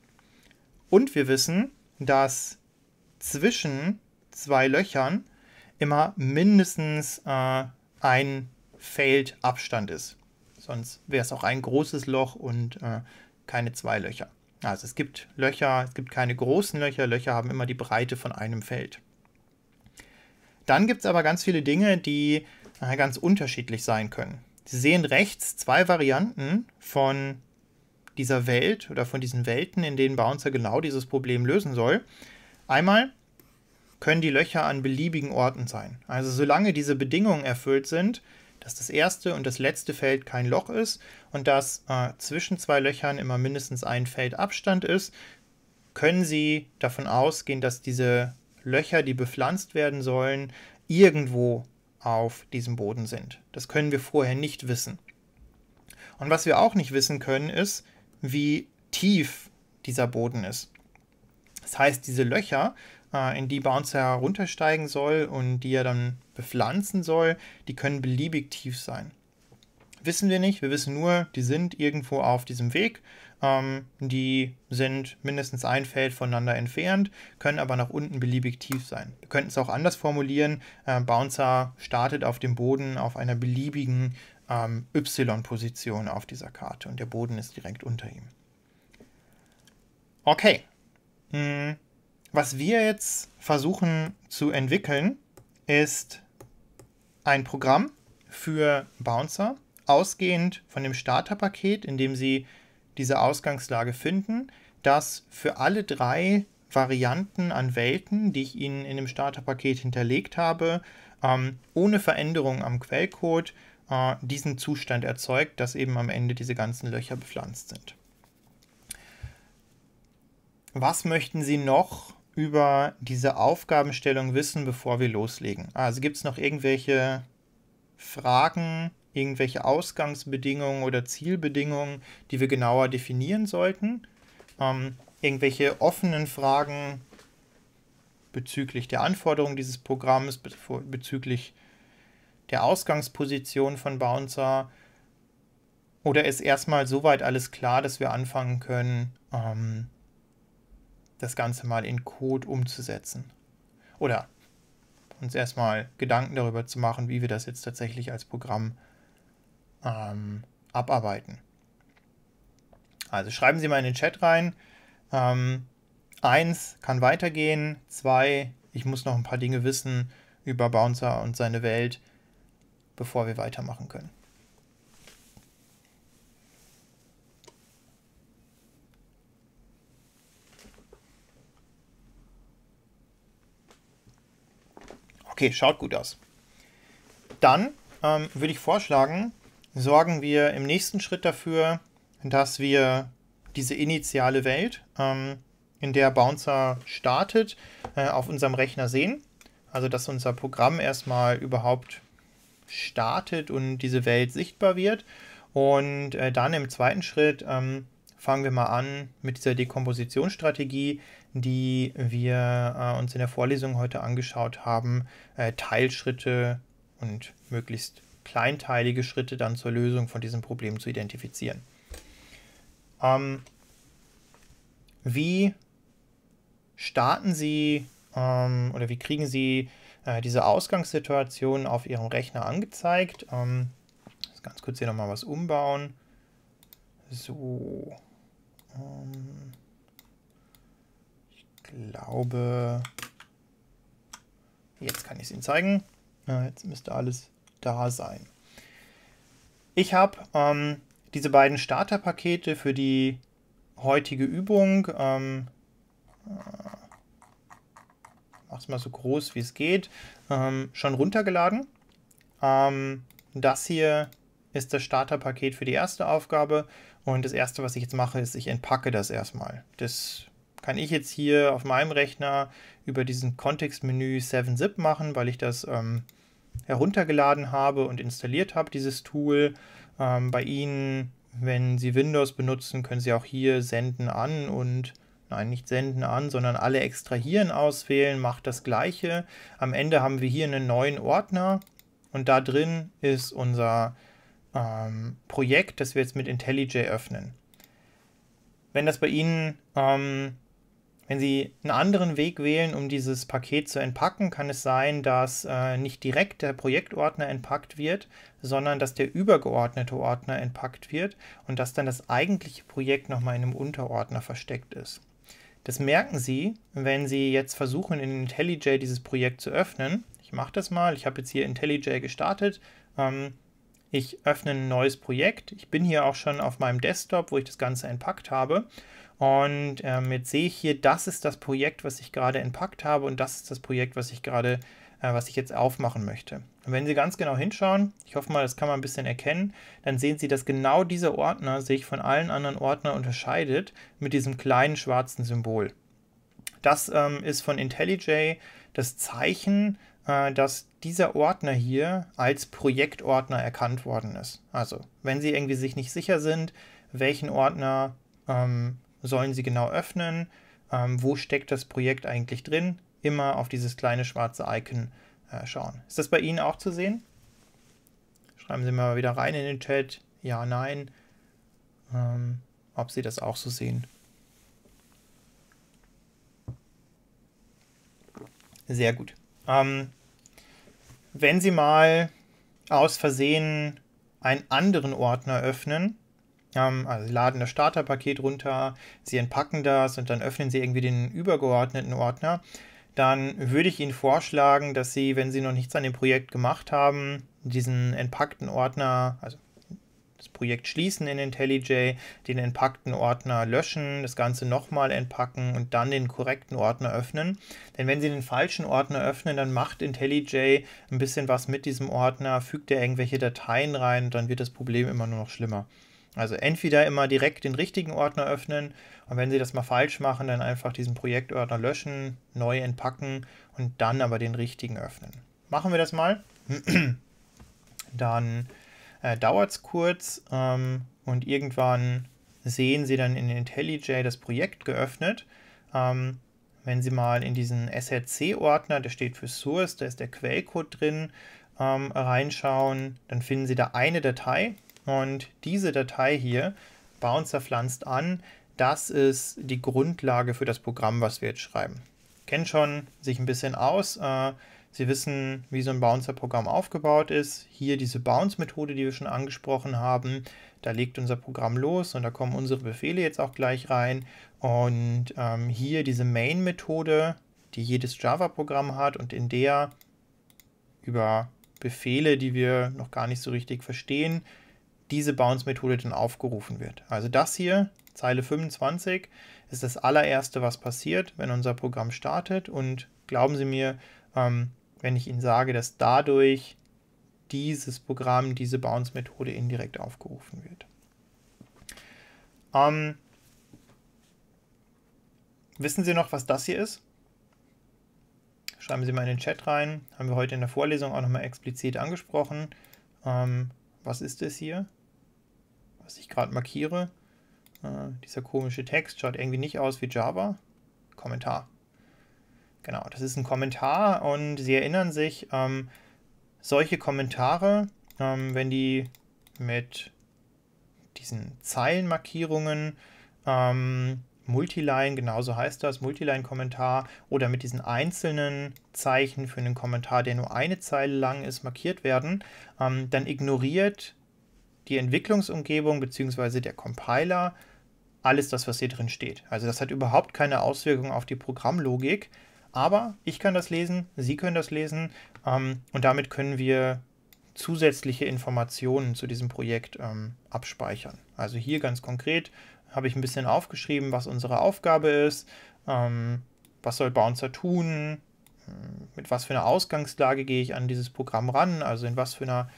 Und wir wissen, dass zwischen zwei Löchern immer mindestens äh, ein Feldabstand ist. Sonst wäre es auch ein großes Loch und äh, keine zwei Löcher. Also es gibt Löcher, es gibt keine großen Löcher, Löcher haben immer die Breite von einem Feld. Dann gibt es aber ganz viele Dinge, die äh, ganz unterschiedlich sein können. Sie sehen rechts zwei Varianten von dieser Welt oder von diesen Welten, in denen Bouncer genau dieses Problem lösen soll. Einmal können die Löcher an beliebigen Orten sein. Also solange diese Bedingungen erfüllt sind, dass das erste und das letzte Feld kein Loch ist, und dass äh, zwischen zwei Löchern immer mindestens ein Feld Abstand ist, können Sie davon ausgehen, dass diese Löcher, die bepflanzt werden sollen, irgendwo auf diesem Boden sind. Das können wir vorher nicht wissen. Und was wir auch nicht wissen können, ist, wie tief dieser Boden ist. Das heißt, diese Löcher, äh, in die Bouncer heruntersteigen soll und die er dann bepflanzen soll, die können beliebig tief sein wissen wir nicht. Wir wissen nur, die sind irgendwo auf diesem Weg. Ähm, die sind mindestens ein Feld voneinander entfernt, können aber nach unten beliebig tief sein. Wir könnten es auch anders formulieren. Äh, Bouncer startet auf dem Boden auf einer beliebigen ähm, Y-Position auf dieser Karte und der Boden ist direkt unter ihm. Okay. Hm. Was wir jetzt versuchen zu entwickeln, ist ein Programm für Bouncer, ausgehend von dem Starterpaket, in dem Sie diese Ausgangslage finden, dass für alle drei Varianten an Welten, die ich Ihnen in dem Starterpaket hinterlegt habe, ähm, ohne Veränderung am Quellcode äh, diesen Zustand erzeugt, dass eben am Ende diese ganzen Löcher bepflanzt sind. Was möchten Sie noch über diese Aufgabenstellung wissen, bevor wir loslegen? Also gibt es noch irgendwelche Fragen, irgendwelche Ausgangsbedingungen oder Zielbedingungen, die wir genauer definieren sollten, ähm, irgendwelche offenen Fragen bezüglich der Anforderungen dieses Programms, bezüglich der Ausgangsposition von Bouncer. Oder ist erstmal soweit alles klar, dass wir anfangen können, ähm, das Ganze mal in Code umzusetzen? Oder uns erstmal Gedanken darüber zu machen, wie wir das jetzt tatsächlich als Programm ähm, abarbeiten. Also schreiben Sie mal in den Chat rein. Ähm, eins kann weitergehen. Zwei, ich muss noch ein paar Dinge wissen über Bouncer und seine Welt, bevor wir weitermachen können. Okay, schaut gut aus. Dann ähm, würde ich vorschlagen, sorgen wir im nächsten Schritt dafür, dass wir diese initiale Welt, ähm, in der Bouncer startet, äh, auf unserem Rechner sehen. Also dass unser Programm erstmal überhaupt startet und diese Welt sichtbar wird. Und äh, dann im zweiten Schritt ähm, fangen wir mal an mit dieser Dekompositionsstrategie, die wir äh, uns in der Vorlesung heute angeschaut haben. Äh, Teilschritte und möglichst kleinteilige Schritte dann zur Lösung von diesem Problem zu identifizieren. Ähm, wie starten Sie ähm, oder wie kriegen Sie äh, diese Ausgangssituation auf Ihrem Rechner angezeigt? Ähm, ganz kurz hier nochmal was umbauen. So. Ähm, ich glaube, jetzt kann ich es Ihnen zeigen. Ja, jetzt müsste alles da sein. Ich habe ähm, diese beiden Starterpakete für die heutige Übung. Ähm, es äh, mal so groß, wie es geht. Ähm, schon runtergeladen. Ähm, das hier ist das Starterpaket für die erste Aufgabe. Und das erste, was ich jetzt mache, ist, ich entpacke das erstmal. Das kann ich jetzt hier auf meinem Rechner über diesen Kontextmenü 7-Zip machen, weil ich das ähm, heruntergeladen habe und installiert habe, dieses Tool. Ähm, bei Ihnen, wenn Sie Windows benutzen, können Sie auch hier Senden an und nein, nicht Senden an, sondern alle extrahieren auswählen, macht das gleiche. Am Ende haben wir hier einen neuen Ordner und da drin ist unser ähm, Projekt, das wir jetzt mit IntelliJ öffnen. Wenn das bei Ihnen ähm, wenn Sie einen anderen Weg wählen, um dieses Paket zu entpacken, kann es sein, dass äh, nicht direkt der Projektordner entpackt wird, sondern dass der übergeordnete Ordner entpackt wird und dass dann das eigentliche Projekt nochmal in einem Unterordner versteckt ist. Das merken Sie, wenn Sie jetzt versuchen, in IntelliJ dieses Projekt zu öffnen. Ich mache das mal. Ich habe jetzt hier IntelliJ gestartet. Ähm, ich öffne ein neues Projekt. Ich bin hier auch schon auf meinem Desktop, wo ich das Ganze entpackt habe. Und ähm, jetzt sehe ich hier, das ist das Projekt, was ich gerade entpackt habe und das ist das Projekt, was ich gerade, äh, was ich jetzt aufmachen möchte. Und wenn Sie ganz genau hinschauen, ich hoffe mal, das kann man ein bisschen erkennen, dann sehen Sie, dass genau dieser Ordner sich von allen anderen Ordnern unterscheidet mit diesem kleinen schwarzen Symbol. Das ähm, ist von IntelliJ das Zeichen äh, dass dieser Ordner hier als Projektordner erkannt worden ist. Also, wenn Sie irgendwie sich nicht sicher sind, welchen Ordner ähm, sollen Sie genau öffnen, ähm, wo steckt das Projekt eigentlich drin, immer auf dieses kleine schwarze Icon äh, schauen. Ist das bei Ihnen auch zu sehen? Schreiben Sie mal wieder rein in den Chat, ja, nein, ähm, ob Sie das auch so sehen. Sehr gut. Ähm, wenn Sie mal aus Versehen einen anderen Ordner öffnen, ähm, also Sie laden das Starterpaket runter, Sie entpacken das und dann öffnen Sie irgendwie den übergeordneten Ordner, dann würde ich Ihnen vorschlagen, dass Sie, wenn Sie noch nichts an dem Projekt gemacht haben, diesen entpackten Ordner, also das Projekt schließen in IntelliJ, den entpackten Ordner löschen, das Ganze nochmal entpacken und dann den korrekten Ordner öffnen. Denn wenn Sie den falschen Ordner öffnen, dann macht IntelliJ ein bisschen was mit diesem Ordner, fügt er irgendwelche Dateien rein und dann wird das Problem immer nur noch schlimmer. Also entweder immer direkt den richtigen Ordner öffnen und wenn Sie das mal falsch machen, dann einfach diesen Projektordner löschen, neu entpacken und dann aber den richtigen öffnen. Machen wir das mal. Dann äh, dauert es kurz ähm, und irgendwann sehen Sie dann in IntelliJ das Projekt geöffnet. Ähm, wenn Sie mal in diesen SRC-Ordner, der steht für Source, da ist der Quellcode drin, ähm, reinschauen, dann finden Sie da eine Datei und diese Datei hier, Bouncer pflanzt an, das ist die Grundlage für das Programm, was wir jetzt schreiben. Kennt schon sich ein bisschen aus. Äh, Sie wissen, wie so ein Bouncer-Programm aufgebaut ist. Hier diese Bounce-Methode, die wir schon angesprochen haben. Da legt unser Programm los und da kommen unsere Befehle jetzt auch gleich rein. Und ähm, hier diese Main-Methode, die jedes Java-Programm hat und in der über Befehle, die wir noch gar nicht so richtig verstehen, diese Bounce-Methode dann aufgerufen wird. Also das hier, Zeile 25, ist das allererste, was passiert, wenn unser Programm startet. Und glauben Sie mir, ähm, wenn ich Ihnen sage, dass dadurch dieses Programm, diese Bounce-Methode indirekt aufgerufen wird. Ähm, wissen Sie noch, was das hier ist? Schreiben Sie mal in den Chat rein. Haben wir heute in der Vorlesung auch nochmal explizit angesprochen. Ähm, was ist das hier? Was ich gerade markiere. Äh, dieser komische Text schaut irgendwie nicht aus wie Java. Kommentar. Genau, das ist ein Kommentar und Sie erinnern sich, ähm, solche Kommentare, ähm, wenn die mit diesen Zeilenmarkierungen, ähm, Multiline, genauso heißt das, Multiline-Kommentar oder mit diesen einzelnen Zeichen für einen Kommentar, der nur eine Zeile lang ist, markiert werden, ähm, dann ignoriert die Entwicklungsumgebung bzw. der Compiler alles das, was hier drin steht. Also das hat überhaupt keine Auswirkung auf die Programmlogik, aber ich kann das lesen, Sie können das lesen ähm, und damit können wir zusätzliche Informationen zu diesem Projekt ähm, abspeichern. Also hier ganz konkret habe ich ein bisschen aufgeschrieben, was unsere Aufgabe ist, ähm, was soll Bouncer tun, hm, mit was für einer Ausgangslage gehe ich an dieses Programm ran, also in was für einer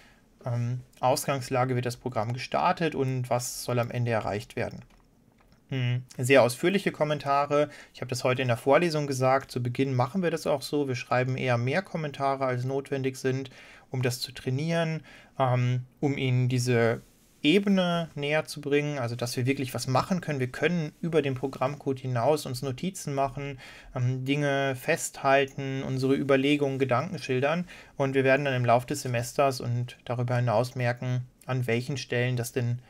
ähm, Ausgangslage wird das Programm gestartet und was soll am Ende erreicht werden. Mhm. Sehr ausführliche Kommentare. Ich habe das heute in der Vorlesung gesagt. Zu Beginn machen wir das auch so. Wir schreiben eher mehr Kommentare, als notwendig sind, um das zu trainieren, ähm, um Ihnen diese Ebene näher zu bringen, also dass wir wirklich was machen können. Wir können über den Programmcode hinaus uns Notizen machen, ähm, Dinge festhalten, unsere Überlegungen, Gedanken schildern und wir werden dann im Laufe des Semesters und darüber hinaus merken, an welchen Stellen das denn äh,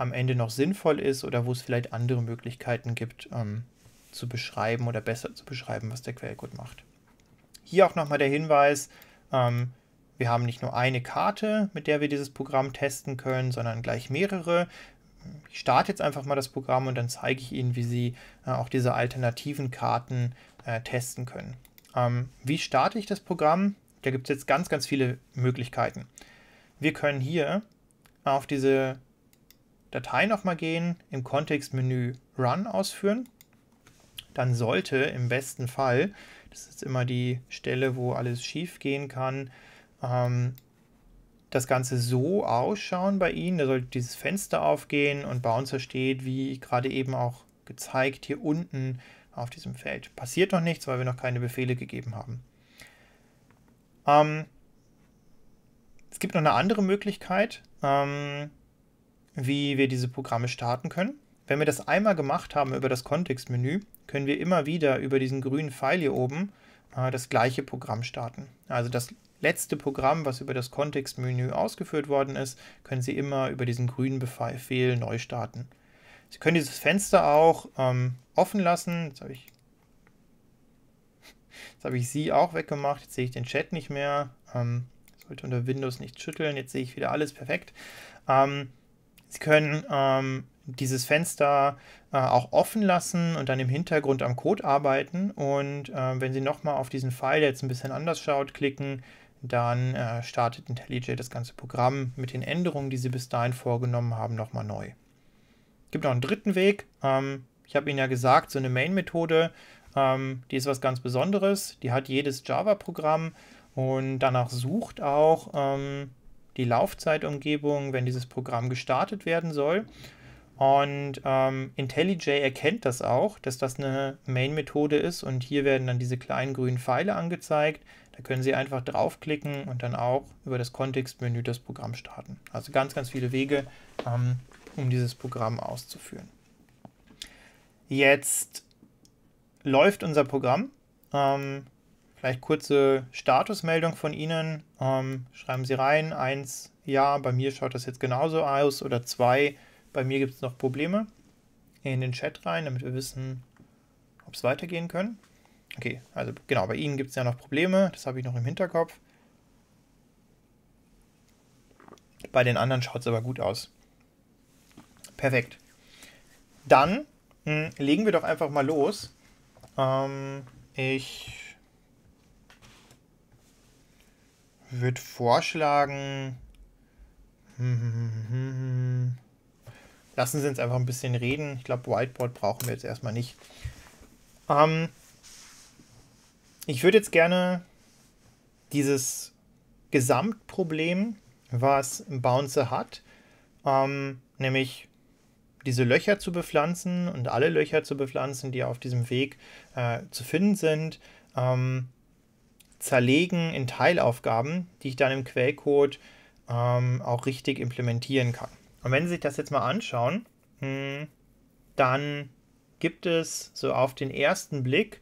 am Ende noch sinnvoll ist oder wo es vielleicht andere Möglichkeiten gibt, ähm, zu beschreiben oder besser zu beschreiben, was der Quellcode macht. Hier auch nochmal der Hinweis, ähm, wir haben nicht nur eine Karte, mit der wir dieses Programm testen können, sondern gleich mehrere. Ich starte jetzt einfach mal das Programm und dann zeige ich Ihnen, wie Sie äh, auch diese alternativen Karten äh, testen können. Ähm, wie starte ich das Programm? Da gibt es jetzt ganz, ganz viele Möglichkeiten. Wir können hier auf diese Datei nochmal gehen, im Kontextmenü Run ausführen. Dann sollte im besten Fall, das ist immer die Stelle, wo alles schief gehen kann, ähm, das Ganze so ausschauen bei Ihnen. Da sollte dieses Fenster aufgehen und Bouncer steht, wie gerade eben auch gezeigt, hier unten auf diesem Feld. Passiert noch nichts, weil wir noch keine Befehle gegeben haben. Ähm, es gibt noch eine andere Möglichkeit. Ähm, wie wir diese Programme starten können. Wenn wir das einmal gemacht haben über das Kontextmenü, können wir immer wieder über diesen grünen Pfeil hier oben äh, das gleiche Programm starten. Also das letzte Programm, was über das Kontextmenü ausgeführt worden ist, können Sie immer über diesen grünen Befehl neu starten. Sie können dieses Fenster auch ähm, offen lassen. Jetzt habe ich, hab ich Sie auch weggemacht. Jetzt sehe ich den Chat nicht mehr. Ähm, sollte unter Windows nicht schütteln. Jetzt sehe ich wieder alles perfekt. Ähm, Sie können ähm, dieses Fenster äh, auch offen lassen und dann im Hintergrund am Code arbeiten. Und äh, wenn Sie nochmal auf diesen Pfeil, der jetzt ein bisschen anders schaut, klicken, dann äh, startet IntelliJ das ganze Programm mit den Änderungen, die Sie bis dahin vorgenommen haben, nochmal neu. Es gibt noch einen dritten Weg. Ähm, ich habe Ihnen ja gesagt, so eine Main-Methode, ähm, die ist was ganz Besonderes. Die hat jedes Java-Programm und danach sucht auch ähm, die Laufzeitumgebung, wenn dieses Programm gestartet werden soll. Und ähm, IntelliJ erkennt das auch, dass das eine Main-Methode ist und hier werden dann diese kleinen grünen Pfeile angezeigt. Da können Sie einfach draufklicken und dann auch über das Kontextmenü das Programm starten. Also ganz, ganz viele Wege, ähm, um dieses Programm auszuführen. Jetzt läuft unser Programm. Ähm, Vielleicht kurze Statusmeldung von Ihnen. Ähm, schreiben Sie rein, eins, ja, bei mir schaut das jetzt genauso aus oder zwei, bei mir gibt es noch Probleme. In den Chat rein, damit wir wissen, ob es weitergehen können. Okay, also genau, bei Ihnen gibt es ja noch Probleme, das habe ich noch im Hinterkopf. Bei den anderen schaut es aber gut aus. Perfekt. Dann mh, hm, legen wir doch einfach mal los. Ähm, ich würde vorschlagen, lassen Sie uns einfach ein bisschen reden. Ich glaube, Whiteboard brauchen wir jetzt erstmal nicht. Ähm, ich würde jetzt gerne dieses Gesamtproblem, was Bounce hat, ähm, nämlich diese Löcher zu bepflanzen und alle Löcher zu bepflanzen, die auf diesem Weg äh, zu finden sind, ähm, zerlegen in Teilaufgaben, die ich dann im Quellcode ähm, auch richtig implementieren kann. Und wenn Sie sich das jetzt mal anschauen, hm, dann gibt es so auf den ersten Blick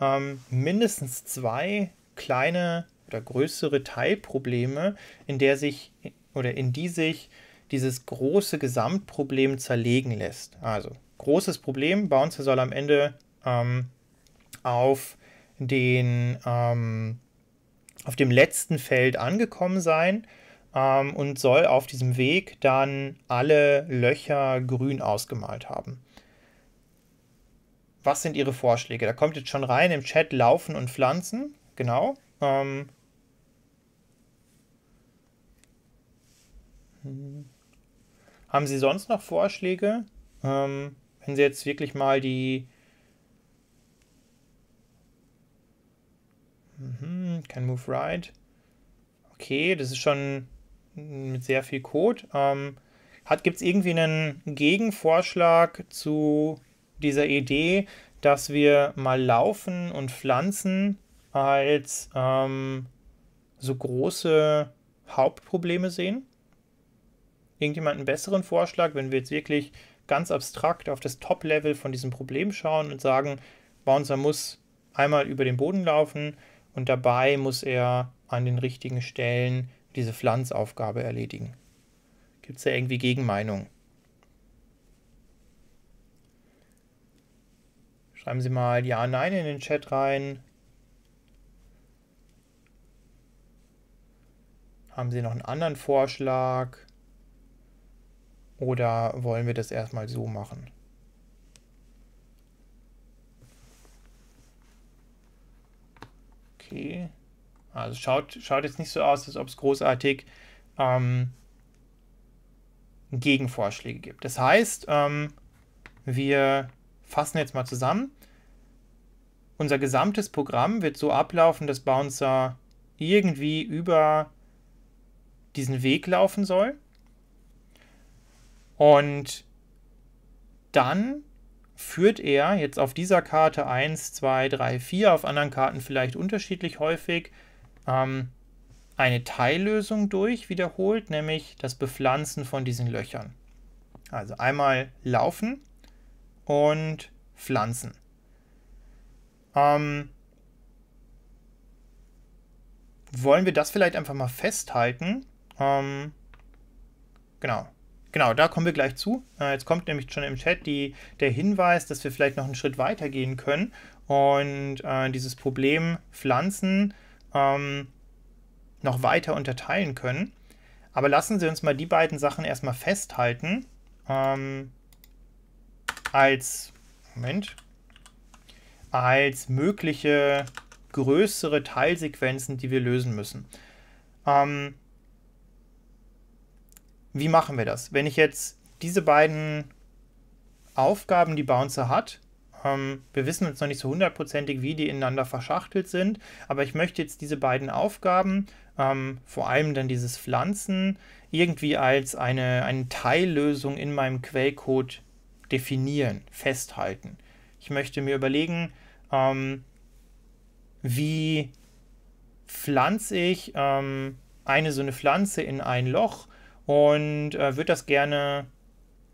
ähm, mindestens zwei kleine oder größere Teilprobleme, in der sich oder in die sich dieses große Gesamtproblem zerlegen lässt. Also großes Problem, Bouncer soll am Ende ähm, auf den, ähm, auf dem letzten Feld angekommen sein ähm, und soll auf diesem Weg dann alle Löcher grün ausgemalt haben. Was sind Ihre Vorschläge? Da kommt jetzt schon rein im Chat Laufen und Pflanzen. Genau. Ähm, hm. haben Sie sonst noch Vorschläge? Ähm, wenn Sie jetzt wirklich mal die Mhm, can move right. Okay, das ist schon mit sehr viel Code. Ähm, Gibt es irgendwie einen Gegenvorschlag zu dieser Idee, dass wir mal Laufen und Pflanzen als ähm, so große Hauptprobleme sehen? Irgendjemand einen besseren Vorschlag, wenn wir jetzt wirklich ganz abstrakt auf das Top-Level von diesem Problem schauen und sagen, Bouncer muss einmal über den Boden laufen, und dabei muss er an den richtigen Stellen diese Pflanzaufgabe erledigen. Gibt es da irgendwie Gegenmeinung? Schreiben Sie mal Ja, Nein in den Chat rein. Haben Sie noch einen anderen Vorschlag? Oder wollen wir das erstmal so machen? Okay. Also schaut, schaut jetzt nicht so aus, als ob es großartig ähm, Gegenvorschläge gibt. Das heißt, ähm, wir fassen jetzt mal zusammen. Unser gesamtes Programm wird so ablaufen, dass Bouncer irgendwie über diesen Weg laufen soll. Und dann führt er jetzt auf dieser Karte 1, 2, 3, 4, auf anderen Karten vielleicht unterschiedlich häufig, ähm, eine Teillösung durch, wiederholt, nämlich das Bepflanzen von diesen Löchern. Also einmal laufen und pflanzen. Ähm, wollen wir das vielleicht einfach mal festhalten? Ähm, genau. Genau, da kommen wir gleich zu. Äh, jetzt kommt nämlich schon im Chat die, der Hinweis, dass wir vielleicht noch einen Schritt weiter gehen können und äh, dieses Problem Pflanzen ähm, noch weiter unterteilen können. Aber lassen Sie uns mal die beiden Sachen erstmal festhalten. Ähm, als, Moment, als mögliche größere Teilsequenzen, die wir lösen müssen. Ähm, wie machen wir das? Wenn ich jetzt diese beiden Aufgaben, die Bouncer hat, ähm, wir wissen jetzt noch nicht so hundertprozentig, wie die ineinander verschachtelt sind, aber ich möchte jetzt diese beiden Aufgaben, ähm, vor allem dann dieses Pflanzen, irgendwie als eine, eine Teillösung in meinem Quellcode definieren, festhalten. Ich möchte mir überlegen, ähm, wie pflanze ich ähm, eine so eine Pflanze in ein Loch und äh, würde das gerne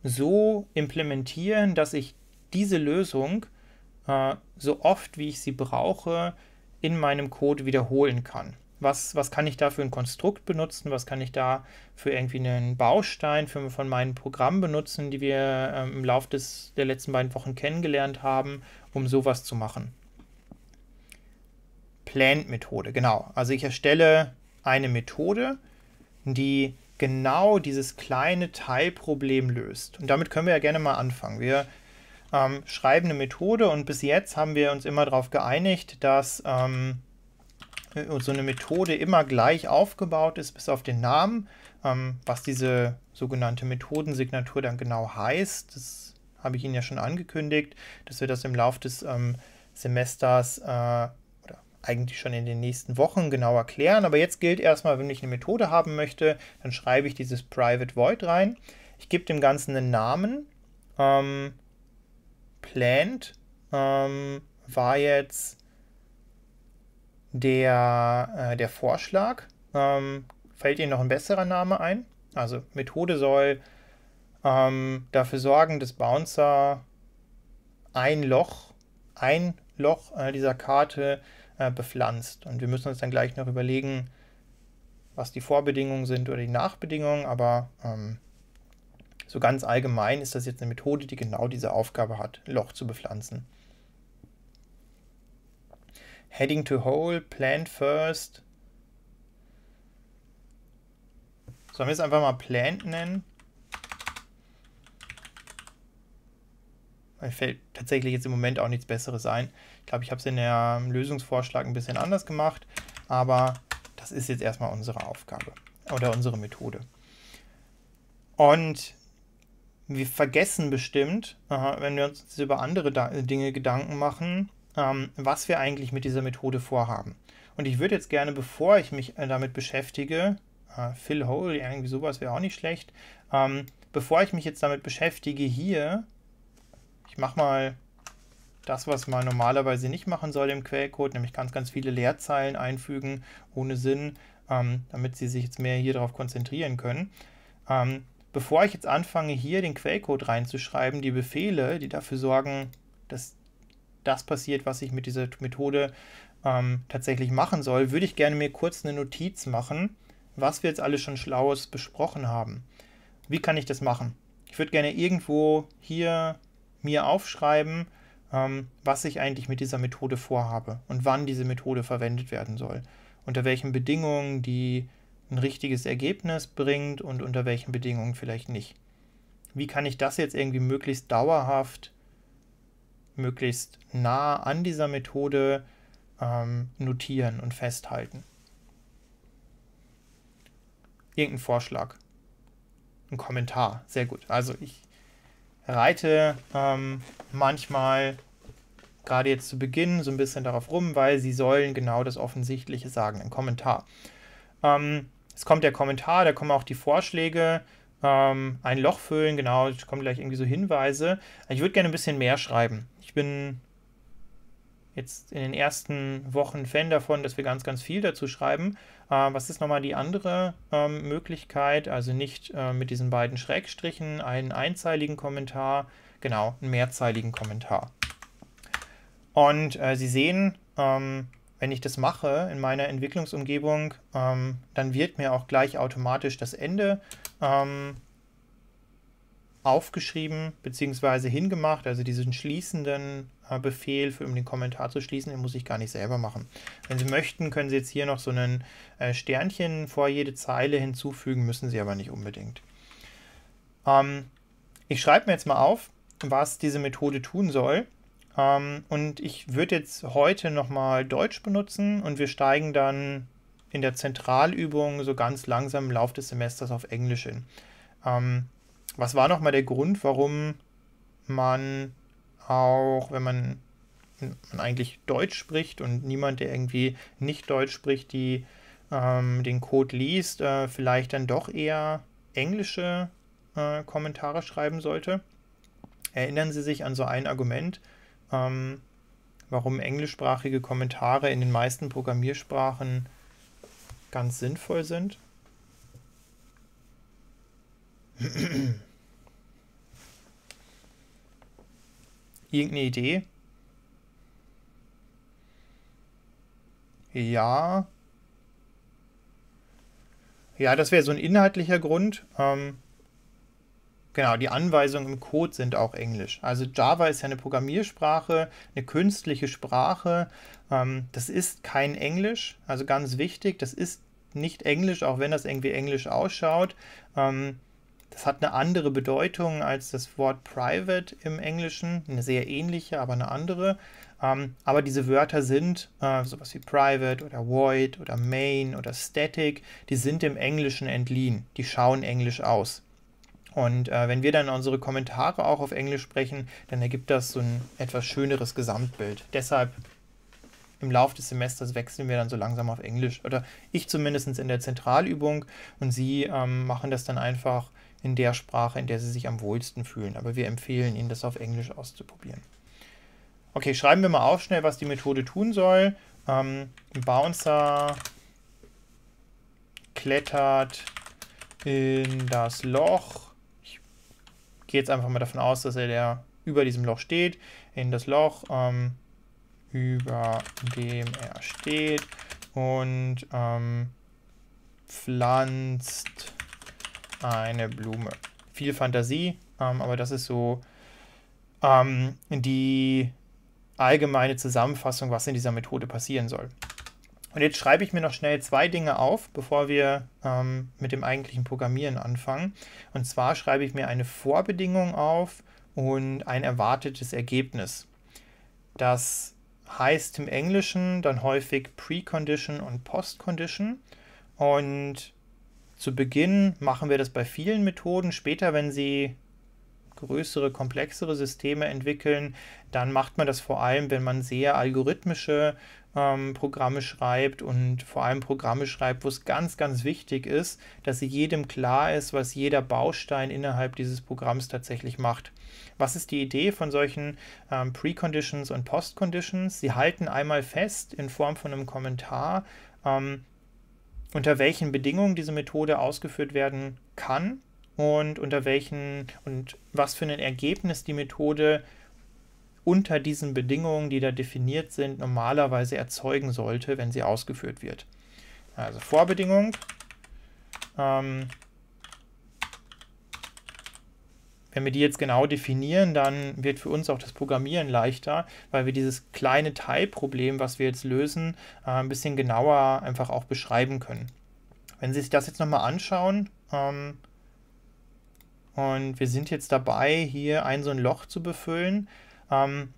so implementieren, dass ich diese Lösung äh, so oft, wie ich sie brauche, in meinem Code wiederholen kann. Was, was kann ich da für ein Konstrukt benutzen? Was kann ich da für irgendwie einen Baustein für, von meinem Programm benutzen, die wir äh, im Laufe des, der letzten beiden Wochen kennengelernt haben, um sowas zu machen? plant methode genau. Also ich erstelle eine Methode, die genau dieses kleine Teilproblem löst. Und damit können wir ja gerne mal anfangen. Wir ähm, schreiben eine Methode und bis jetzt haben wir uns immer darauf geeinigt, dass ähm, so eine Methode immer gleich aufgebaut ist, bis auf den Namen. Ähm, was diese sogenannte Methodensignatur dann genau heißt, das habe ich Ihnen ja schon angekündigt, dass wir das im Laufe des ähm, Semesters äh, eigentlich schon in den nächsten Wochen genau erklären. Aber jetzt gilt erstmal, wenn ich eine Methode haben möchte, dann schreibe ich dieses Private Void rein. Ich gebe dem Ganzen einen Namen. Ähm, planned ähm, war jetzt der, äh, der Vorschlag. Ähm, fällt Ihnen noch ein besserer Name ein? Also Methode soll ähm, dafür sorgen, dass Bouncer ein Loch, ein Loch äh, dieser Karte äh, bepflanzt. Und wir müssen uns dann gleich noch überlegen, was die Vorbedingungen sind oder die Nachbedingungen, aber ähm, so ganz allgemein ist das jetzt eine Methode, die genau diese Aufgabe hat, Loch zu bepflanzen. Heading to hole, plant first. Sollen wir es einfach mal plant nennen? Mir fällt tatsächlich jetzt im Moment auch nichts Besseres ein. Ich glaube, ich habe es in der ähm, Lösungsvorschlag ein bisschen anders gemacht, aber das ist jetzt erstmal unsere Aufgabe oder unsere Methode. Und wir vergessen bestimmt, wenn wir uns über andere äh, Dinge Gedanken machen, ähm, was wir eigentlich mit dieser Methode vorhaben. Und ich würde jetzt gerne, bevor ich mich äh, damit beschäftige, äh, Phil Hole, irgendwie sowas wäre auch nicht schlecht, ähm, bevor ich mich jetzt damit beschäftige, hier, ich mache mal das, was man normalerweise nicht machen soll im Quellcode, nämlich ganz, ganz viele Leerzeilen einfügen ohne Sinn, ähm, damit Sie sich jetzt mehr hier darauf konzentrieren können. Ähm, bevor ich jetzt anfange, hier den Quellcode reinzuschreiben, die Befehle, die dafür sorgen, dass das passiert, was ich mit dieser Methode ähm, tatsächlich machen soll, würde ich gerne mir kurz eine Notiz machen, was wir jetzt alles schon Schlaues besprochen haben. Wie kann ich das machen? Ich würde gerne irgendwo hier mir aufschreiben, ähm, was ich eigentlich mit dieser Methode vorhabe und wann diese Methode verwendet werden soll. Unter welchen Bedingungen die ein richtiges Ergebnis bringt und unter welchen Bedingungen vielleicht nicht. Wie kann ich das jetzt irgendwie möglichst dauerhaft, möglichst nah an dieser Methode ähm, notieren und festhalten? Irgendein Vorschlag. Ein Kommentar, sehr gut. Also ich reite ähm, manchmal gerade jetzt zu Beginn so ein bisschen darauf rum, weil sie sollen genau das Offensichtliche sagen, ein Kommentar. Ähm, es kommt der Kommentar, da kommen auch die Vorschläge, ähm, ein Loch füllen, genau, es kommen gleich irgendwie so Hinweise. Ich würde gerne ein bisschen mehr schreiben. Ich bin jetzt in den ersten Wochen Fan davon, dass wir ganz, ganz viel dazu schreiben. Äh, was ist nochmal die andere ähm, Möglichkeit? Also nicht äh, mit diesen beiden Schrägstrichen einen einzeiligen Kommentar, genau, einen mehrzeiligen Kommentar. Und äh, Sie sehen, ähm, wenn ich das mache in meiner Entwicklungsumgebung, ähm, dann wird mir auch gleich automatisch das Ende ähm, aufgeschrieben bzw. hingemacht, also diesen schließenden äh, Befehl, für, um den Kommentar zu schließen. Den muss ich gar nicht selber machen. Wenn Sie möchten, können Sie jetzt hier noch so ein äh, Sternchen vor jede Zeile hinzufügen, müssen Sie aber nicht unbedingt. Ähm, ich schreibe mir jetzt mal auf, was diese Methode tun soll. Ähm, und ich würde jetzt heute nochmal Deutsch benutzen und wir steigen dann in der Zentralübung so ganz langsam im Laufe des Semesters auf Englisch hin. Ähm, was war nochmal der Grund, warum man auch wenn man, man eigentlich Deutsch spricht und niemand, der irgendwie nicht Deutsch spricht, die ähm, den Code liest, äh, vielleicht dann doch eher englische äh, Kommentare schreiben sollte. Erinnern Sie sich an so ein Argument, ähm, warum englischsprachige Kommentare in den meisten Programmiersprachen ganz sinnvoll sind? Irgendeine Idee? Ja. Ja, das wäre so ein inhaltlicher Grund. Ähm, genau, die Anweisungen im Code sind auch Englisch. Also Java ist ja eine Programmiersprache, eine künstliche Sprache. Ähm, das ist kein Englisch, also ganz wichtig. Das ist nicht Englisch, auch wenn das irgendwie Englisch ausschaut. Ähm, das hat eine andere Bedeutung als das Wort private im Englischen, eine sehr ähnliche, aber eine andere. Ähm, aber diese Wörter sind äh, sowas wie private oder void oder main oder static, die sind im Englischen entliehen, die schauen englisch aus. Und äh, wenn wir dann unsere Kommentare auch auf Englisch sprechen, dann ergibt das so ein etwas schöneres Gesamtbild. Deshalb im Laufe des Semesters wechseln wir dann so langsam auf Englisch. Oder ich zumindest in der Zentralübung und Sie ähm, machen das dann einfach in der Sprache, in der sie sich am wohlsten fühlen. Aber wir empfehlen Ihnen, das auf Englisch auszuprobieren. Okay, schreiben wir mal auf schnell, was die Methode tun soll. Ähm, Bouncer klettert in das Loch. Ich gehe jetzt einfach mal davon aus, dass er der über diesem Loch steht. In das Loch, ähm, über dem er steht. Und ähm, pflanzt eine Blume. Viel Fantasie, ähm, aber das ist so ähm, die allgemeine Zusammenfassung, was in dieser Methode passieren soll. Und jetzt schreibe ich mir noch schnell zwei Dinge auf, bevor wir ähm, mit dem eigentlichen Programmieren anfangen. Und zwar schreibe ich mir eine Vorbedingung auf und ein erwartetes Ergebnis. Das heißt im Englischen dann häufig Precondition und Postcondition. Und zu Beginn machen wir das bei vielen Methoden. Später, wenn sie größere, komplexere Systeme entwickeln, dann macht man das vor allem, wenn man sehr algorithmische ähm, Programme schreibt und vor allem Programme schreibt, wo es ganz, ganz wichtig ist, dass jedem klar ist, was jeder Baustein innerhalb dieses Programms tatsächlich macht. Was ist die Idee von solchen ähm, Preconditions und Postconditions? Sie halten einmal fest in Form von einem Kommentar, ähm, unter welchen Bedingungen diese Methode ausgeführt werden kann und unter welchen und was für ein Ergebnis die Methode unter diesen Bedingungen, die da definiert sind, normalerweise erzeugen sollte, wenn sie ausgeführt wird. Also Vorbedingung ähm, Wenn wir die jetzt genau definieren, dann wird für uns auch das Programmieren leichter, weil wir dieses kleine Teilproblem, was wir jetzt lösen, äh, ein bisschen genauer einfach auch beschreiben können. Wenn Sie sich das jetzt nochmal anschauen, ähm, und wir sind jetzt dabei, hier ein so ein Loch zu befüllen, ähm,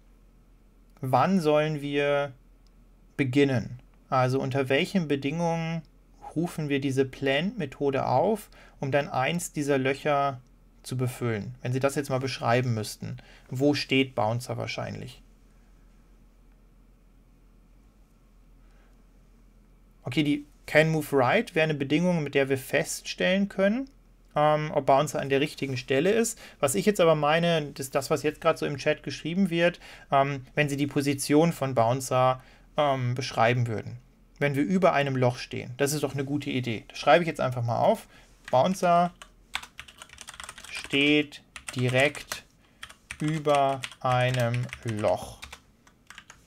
wann sollen wir beginnen? Also unter welchen Bedingungen rufen wir diese Plant-Methode auf, um dann eins dieser Löcher zu zu befüllen. Wenn Sie das jetzt mal beschreiben müssten, wo steht Bouncer wahrscheinlich? Okay, die Can Move Right wäre eine Bedingung, mit der wir feststellen können, ähm, ob Bouncer an der richtigen Stelle ist. Was ich jetzt aber meine, ist das, was jetzt gerade so im Chat geschrieben wird, ähm, wenn Sie die Position von Bouncer ähm, beschreiben würden. Wenn wir über einem Loch stehen. Das ist doch eine gute Idee. Das schreibe ich jetzt einfach mal auf. Bouncer steht direkt über einem Loch.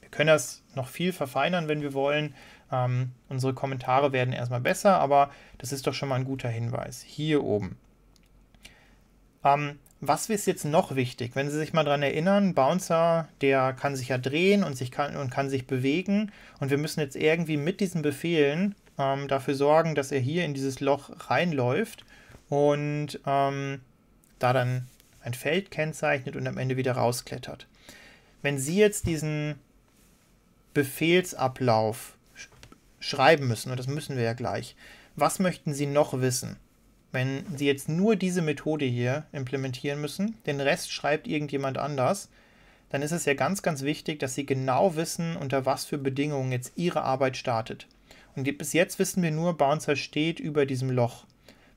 Wir können das noch viel verfeinern, wenn wir wollen. Ähm, unsere Kommentare werden erstmal besser, aber das ist doch schon mal ein guter Hinweis. Hier oben. Ähm, was ist jetzt noch wichtig? Wenn Sie sich mal daran erinnern, Bouncer, der kann sich ja drehen und, sich kann, und kann sich bewegen. Und wir müssen jetzt irgendwie mit diesen Befehlen ähm, dafür sorgen, dass er hier in dieses Loch reinläuft. Und ähm, da dann ein Feld kennzeichnet und am Ende wieder rausklettert. Wenn Sie jetzt diesen Befehlsablauf schreiben müssen, und das müssen wir ja gleich, was möchten Sie noch wissen? Wenn Sie jetzt nur diese Methode hier implementieren müssen, den Rest schreibt irgendjemand anders, dann ist es ja ganz, ganz wichtig, dass Sie genau wissen, unter was für Bedingungen jetzt Ihre Arbeit startet. Und bis jetzt wissen wir nur, Bouncer steht über diesem Loch.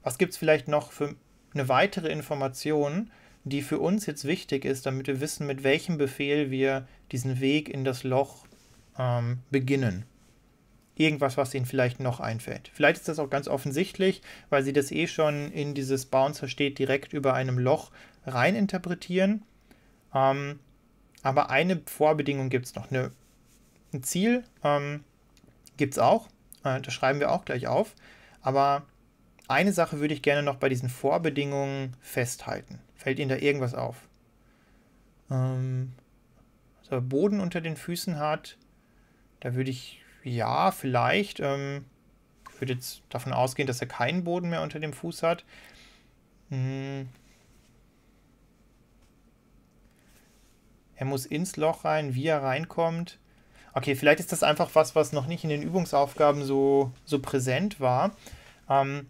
Was gibt es vielleicht noch für eine weitere Information, die für uns jetzt wichtig ist, damit wir wissen, mit welchem Befehl wir diesen Weg in das Loch ähm, beginnen. Irgendwas, was Ihnen vielleicht noch einfällt. Vielleicht ist das auch ganz offensichtlich, weil Sie das eh schon in dieses Bouncer steht direkt über einem Loch rein interpretieren. Ähm, aber eine Vorbedingung gibt es noch. Eine, ein Ziel ähm, gibt es auch. Äh, das schreiben wir auch gleich auf. Aber eine Sache würde ich gerne noch bei diesen Vorbedingungen festhalten. Fällt Ihnen da irgendwas auf? Ähm, dass also Boden unter den Füßen hat, da würde ich, ja, vielleicht. Ähm, ich würde jetzt davon ausgehen, dass er keinen Boden mehr unter dem Fuß hat. Hm. Er muss ins Loch rein, wie er reinkommt. Okay, vielleicht ist das einfach was, was noch nicht in den Übungsaufgaben so, so präsent war. Ähm,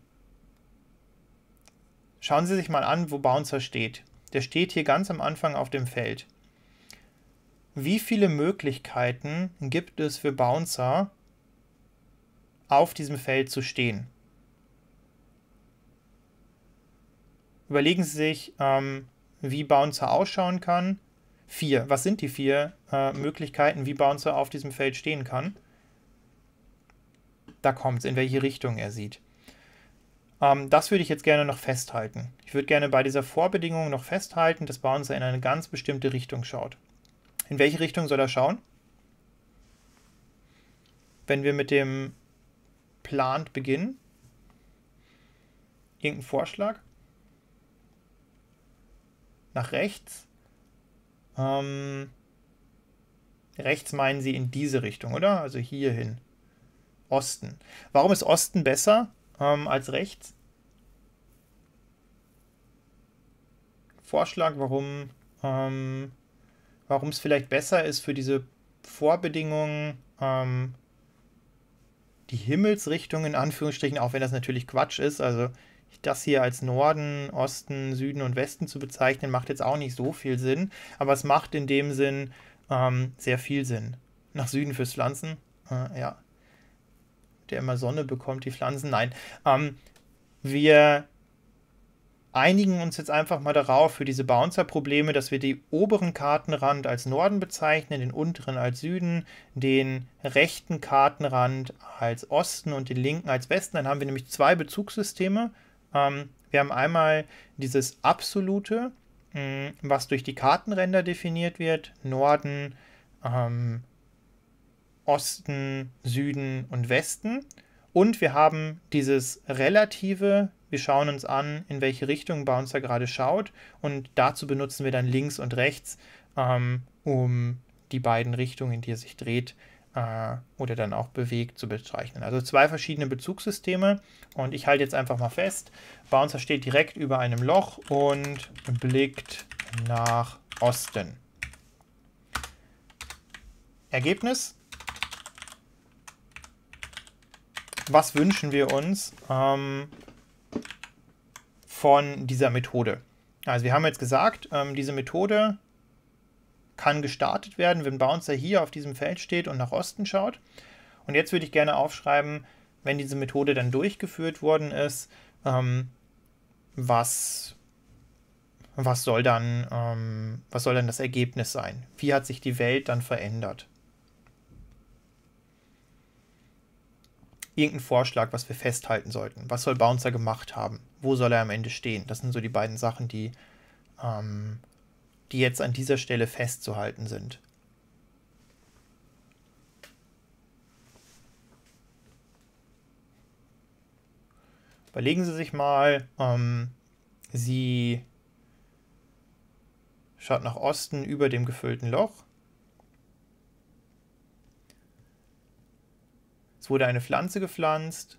Schauen Sie sich mal an, wo Bouncer steht. Der steht hier ganz am Anfang auf dem Feld. Wie viele Möglichkeiten gibt es für Bouncer, auf diesem Feld zu stehen? Überlegen Sie sich, ähm, wie Bouncer ausschauen kann. Vier. Was sind die vier äh, Möglichkeiten, wie Bouncer auf diesem Feld stehen kann? Da kommt es, in welche Richtung er sieht. Ähm, das würde ich jetzt gerne noch festhalten. Ich würde gerne bei dieser Vorbedingung noch festhalten, dass Bouncer in eine ganz bestimmte Richtung schaut. In welche Richtung soll er schauen? Wenn wir mit dem Plant beginnen? Irgendein Vorschlag? Nach rechts? Ähm, rechts meinen Sie in diese Richtung, oder? Also hierhin. Osten. Warum ist Osten besser? ähm, als rechts. Vorschlag, warum ähm, es vielleicht besser ist für diese Vorbedingungen ähm, die Himmelsrichtung in Anführungsstrichen, auch wenn das natürlich Quatsch ist, also das hier als Norden, Osten, Süden und Westen zu bezeichnen, macht jetzt auch nicht so viel Sinn, aber es macht in dem Sinn ähm, sehr viel Sinn. Nach Süden fürs Pflanzen, äh, ja der immer Sonne bekommt, die Pflanzen. Nein, ähm, wir einigen uns jetzt einfach mal darauf für diese Bouncer-Probleme, dass wir die oberen Kartenrand als Norden bezeichnen, den unteren als Süden, den rechten Kartenrand als Osten und den linken als Westen. Dann haben wir nämlich zwei Bezugssysteme. Ähm, wir haben einmal dieses absolute, mh, mm, was durch die Kartenränder definiert wird, Norden, ähm, Osten, Süden und Westen. Und wir haben dieses relative, wir schauen uns an, in welche Richtung Bouncer gerade schaut. Und dazu benutzen wir dann links und rechts, ähm, um die beiden Richtungen, in die er sich dreht äh, oder dann auch bewegt, zu bezeichnen. Also zwei verschiedene Bezugssysteme. Und ich halte jetzt einfach mal fest, Bouncer steht direkt über einem Loch und blickt nach Osten. Ergebnis, was wünschen wir uns ähm, von dieser Methode? Also wir haben jetzt gesagt, ähm, diese Methode kann gestartet werden, wenn Bouncer hier auf diesem Feld steht und nach Osten schaut. Und jetzt würde ich gerne aufschreiben, wenn diese Methode dann durchgeführt worden ist, ähm, was, was, soll dann, ähm, was soll dann das Ergebnis sein? Wie hat sich die Welt dann verändert? irgendeinen Vorschlag, was wir festhalten sollten. Was soll Bouncer gemacht haben? Wo soll er am Ende stehen? Das sind so die beiden Sachen, die, ähm, die jetzt an dieser Stelle festzuhalten sind. Überlegen Sie sich mal, ähm, Sie schaut nach Osten über dem gefüllten Loch Es wurde eine Pflanze gepflanzt.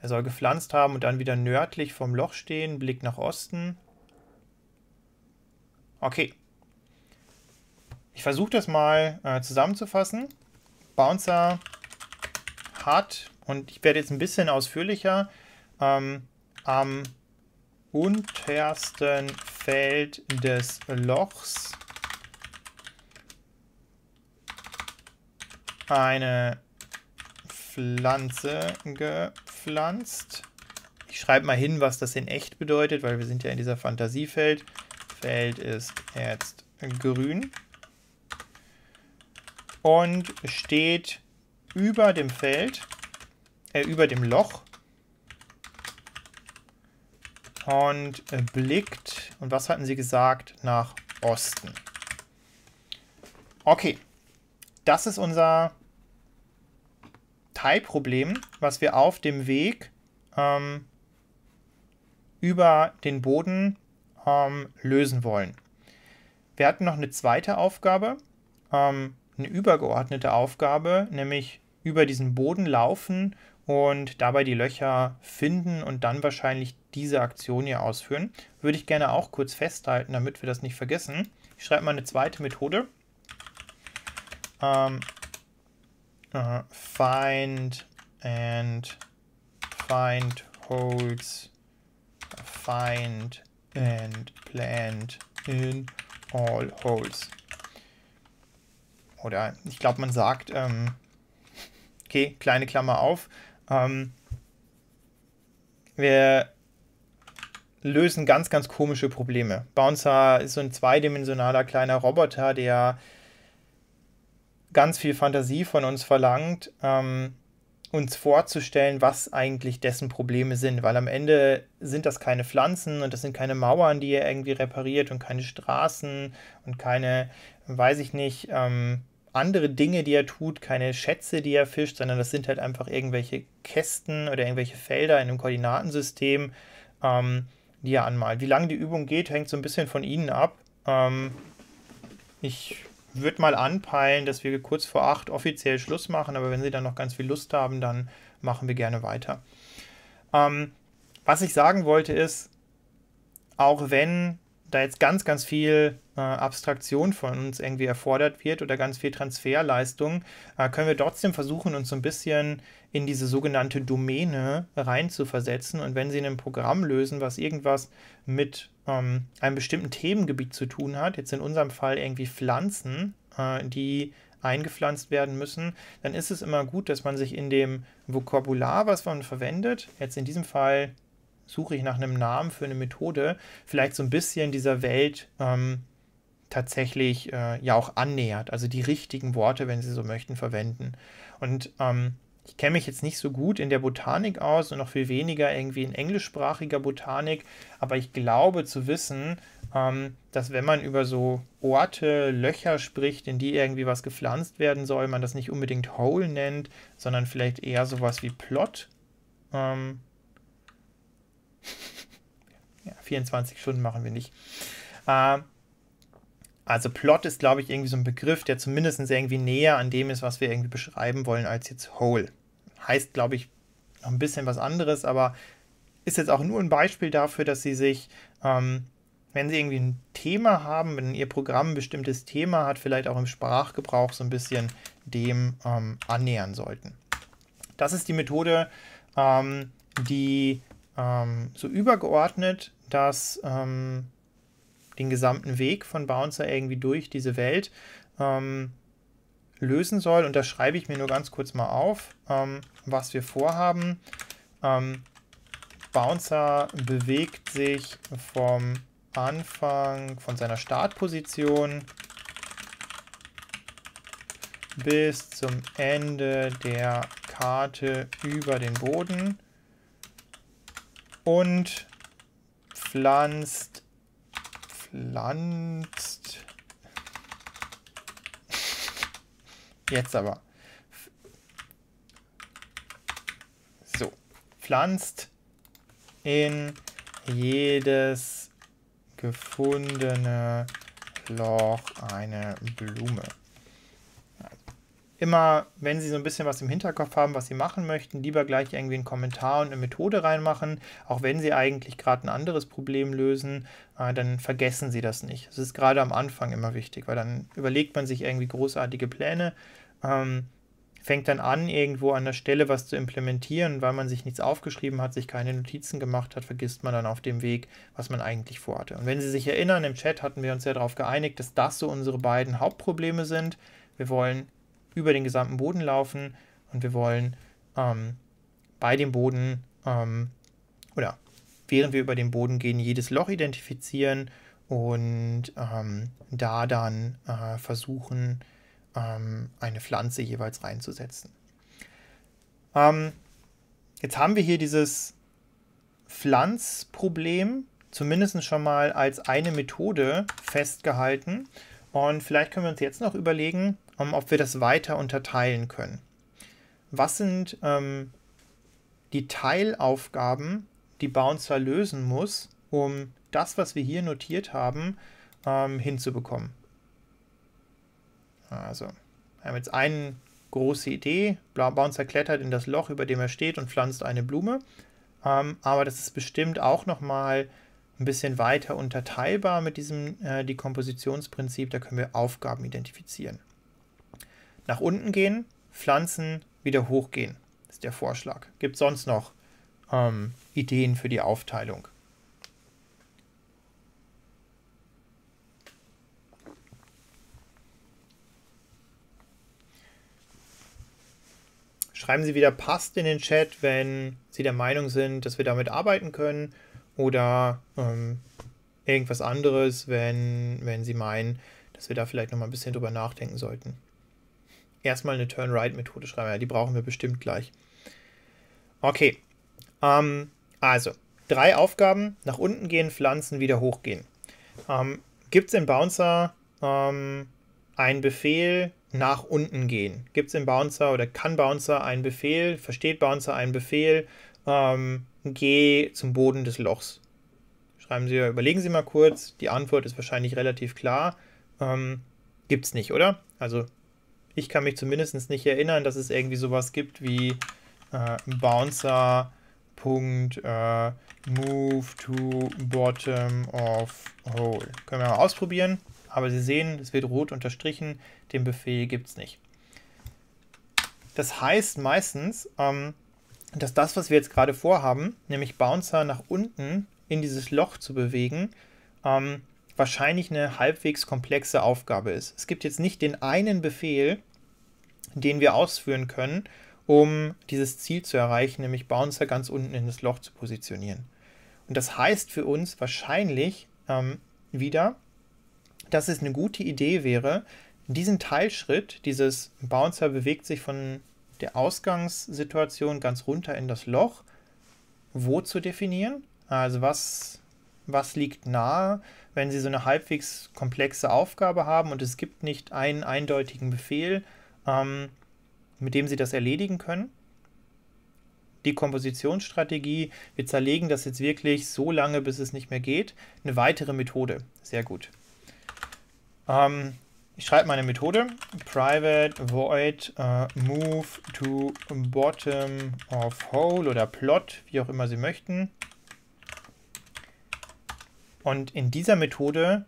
Er soll gepflanzt haben und dann wieder nördlich vom Loch stehen, Blick nach Osten. Okay. Ich versuche das mal äh, zusammenzufassen. Bouncer hat, und ich werde jetzt ein bisschen ausführlicher, ähm, am untersten Feld des Lochs eine Pflanze gepflanzt. Ich schreibe mal hin, was das in echt bedeutet, weil wir sind ja in dieser Fantasiefeld. Feld ist jetzt grün. Und steht über dem Feld, äh, über dem Loch. Und blickt, und was hatten sie gesagt, nach Osten. Okay, das ist unser Teilproblem, was wir auf dem Weg ähm, über den Boden ähm, lösen wollen. Wir hatten noch eine zweite Aufgabe, ähm, eine übergeordnete Aufgabe, nämlich über diesen Boden laufen und dabei die Löcher finden und dann wahrscheinlich diese Aktion hier ausführen. Würde ich gerne auch kurz festhalten, damit wir das nicht vergessen. Ich schreibe mal eine zweite Methode. Ähm, uh, find and find holds find and plant in all holes. Oder ich glaube, man sagt, ähm, okay, kleine Klammer auf. Ähm, wir lösen ganz, ganz komische Probleme. Bouncer ist so ein zweidimensionaler kleiner Roboter, der ganz viel Fantasie von uns verlangt, ähm, uns vorzustellen, was eigentlich dessen Probleme sind, weil am Ende sind das keine Pflanzen und das sind keine Mauern, die er irgendwie repariert und keine Straßen und keine, weiß ich nicht, ähm, andere Dinge, die er tut, keine Schätze, die er fischt, sondern das sind halt einfach irgendwelche Kästen oder irgendwelche Felder in einem Koordinatensystem, ähm, die er anmalt. Wie lange die Übung geht, hängt so ein bisschen von Ihnen ab. Ähm, ich würde mal anpeilen, dass wir kurz vor acht offiziell Schluss machen, aber wenn Sie dann noch ganz viel Lust haben, dann machen wir gerne weiter. Ähm, was ich sagen wollte ist, auch wenn da jetzt ganz, ganz viel äh, Abstraktion von uns irgendwie erfordert wird oder ganz viel Transferleistung, äh, können wir trotzdem versuchen, uns so ein bisschen in diese sogenannte Domäne reinzuversetzen. Und wenn Sie ein Programm lösen, was irgendwas mit ähm, einem bestimmten Themengebiet zu tun hat, jetzt in unserem Fall irgendwie Pflanzen, äh, die eingepflanzt werden müssen, dann ist es immer gut, dass man sich in dem Vokabular, was man verwendet, jetzt in diesem Fall suche ich nach einem Namen für eine Methode, vielleicht so ein bisschen dieser Welt ähm, tatsächlich äh, ja auch annähert, also die richtigen Worte, wenn Sie so möchten, verwenden. Und ähm, ich kenne mich jetzt nicht so gut in der Botanik aus und noch viel weniger irgendwie in englischsprachiger Botanik, aber ich glaube zu wissen, ähm, dass wenn man über so Orte, Löcher spricht, in die irgendwie was gepflanzt werden soll, man das nicht unbedingt Hole nennt, sondern vielleicht eher sowas wie Plot. Ähm, 24 Stunden machen wir nicht. Ähm, also Plot ist, glaube ich, irgendwie so ein Begriff, der zumindest irgendwie näher an dem ist, was wir irgendwie beschreiben wollen, als jetzt Whole heißt, glaube ich, noch ein bisschen was anderes, aber ist jetzt auch nur ein Beispiel dafür, dass sie sich, ähm, wenn sie irgendwie ein Thema haben, wenn ihr Programm ein bestimmtes Thema hat, vielleicht auch im Sprachgebrauch so ein bisschen dem ähm, annähern sollten. Das ist die Methode, ähm, die ähm, so übergeordnet dass ähm, den gesamten Weg von Bouncer irgendwie durch diese Welt ähm, lösen soll. Und da schreibe ich mir nur ganz kurz mal auf, ähm, was wir vorhaben. Ähm, Bouncer bewegt sich vom Anfang, von seiner Startposition bis zum Ende der Karte über den Boden und pflanzt, pflanzt Jetzt aber. So. Pflanzt in jedes gefundene Loch eine Blume immer, wenn Sie so ein bisschen was im Hinterkopf haben, was Sie machen möchten, lieber gleich irgendwie einen Kommentar und eine Methode reinmachen. Auch wenn Sie eigentlich gerade ein anderes Problem lösen, äh, dann vergessen Sie das nicht. Das ist gerade am Anfang immer wichtig, weil dann überlegt man sich irgendwie großartige Pläne, ähm, fängt dann an, irgendwo an der Stelle was zu implementieren. Weil man sich nichts aufgeschrieben hat, sich keine Notizen gemacht hat, vergisst man dann auf dem Weg, was man eigentlich vorhatte. Und wenn Sie sich erinnern, im Chat hatten wir uns ja darauf geeinigt, dass das so unsere beiden Hauptprobleme sind. Wir wollen über den gesamten Boden laufen und wir wollen ähm, bei dem Boden ähm, oder während wir über den Boden gehen, jedes Loch identifizieren und ähm, da dann äh, versuchen, ähm, eine Pflanze jeweils reinzusetzen. Ähm, jetzt haben wir hier dieses Pflanzproblem zumindest schon mal als eine Methode festgehalten. Und vielleicht können wir uns jetzt noch überlegen, um, ähm, ob wir das weiter unterteilen können. Was sind ähm, die Teilaufgaben, die Bouncer lösen muss, um das, was wir hier notiert haben, ähm, hinzubekommen? Also, wir haben jetzt eine große Idee. Bouncer klettert in das Loch, über dem er steht und pflanzt eine Blume. Ähm, aber das ist bestimmt auch nochmal ein bisschen weiter unterteilbar mit diesem äh, Dekompositionsprinzip. Da können wir Aufgaben identifizieren nach unten gehen, pflanzen, wieder hochgehen, ist der Vorschlag. Gibt es sonst noch ähm, Ideen für die Aufteilung? Schreiben Sie wieder passt in den Chat, wenn Sie der Meinung sind, dass wir damit arbeiten können oder ähm, irgendwas anderes, wenn, wenn Sie meinen, dass wir da vielleicht noch mal ein bisschen drüber nachdenken sollten erstmal eine Turn-Right-Methode schreiben. Ja, die brauchen wir bestimmt gleich. Okay, ähm, also drei Aufgaben, nach unten gehen, pflanzen, wieder hochgehen. Ähm, Gibt es im Bouncer ähm, einen Befehl nach unten gehen? Gibt es im Bouncer oder kann Bouncer einen Befehl, versteht Bouncer einen Befehl, ähm, geh zum Boden des Lochs? Schreiben Sie, überlegen Sie mal kurz, die Antwort ist wahrscheinlich relativ klar. Ähm, Gibt es nicht, oder? Also ich kann mich zumindest nicht erinnern, dass es irgendwie sowas gibt wie äh, Bouncer. äh, to bottom of hole. Können wir mal ausprobieren, aber Sie sehen, es wird rot unterstrichen, den Befehl gibt es nicht. Das heißt meistens, ähm, dass das, was wir jetzt gerade vorhaben, nämlich Bouncer nach unten in dieses Loch zu bewegen, ähm, wahrscheinlich eine halbwegs komplexe Aufgabe ist. Es gibt jetzt nicht den einen Befehl, den wir ausführen können, um dieses Ziel zu erreichen, nämlich Bouncer ganz unten in das Loch zu positionieren. Und das heißt für uns wahrscheinlich ähm, wieder, dass es eine gute Idee wäre, diesen Teilschritt, dieses Bouncer bewegt sich von der Ausgangssituation ganz runter in das Loch, wo zu definieren. Also was, was liegt nahe, wenn Sie so eine halbwegs komplexe Aufgabe haben und es gibt nicht einen eindeutigen Befehl, ähm, mit dem sie das erledigen können. Die Kompositionsstrategie, wir zerlegen das jetzt wirklich so lange, bis es nicht mehr geht. Eine weitere Methode, sehr gut. Ähm, ich schreibe meine Methode, private void äh, move to bottom of hole oder plot, wie auch immer Sie möchten. Und in dieser Methode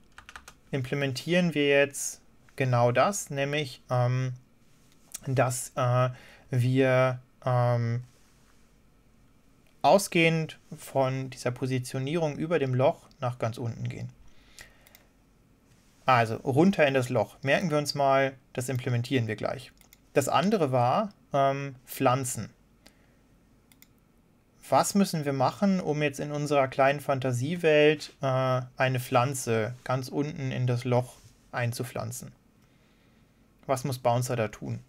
implementieren wir jetzt genau das, nämlich ähm, dass äh, wir ähm, ausgehend von dieser Positionierung über dem Loch nach ganz unten gehen. Also runter in das Loch. Merken wir uns mal, das implementieren wir gleich. Das andere war ähm, Pflanzen. Was müssen wir machen, um jetzt in unserer kleinen Fantasiewelt äh, eine Pflanze ganz unten in das Loch einzupflanzen? Was muss Bouncer da tun?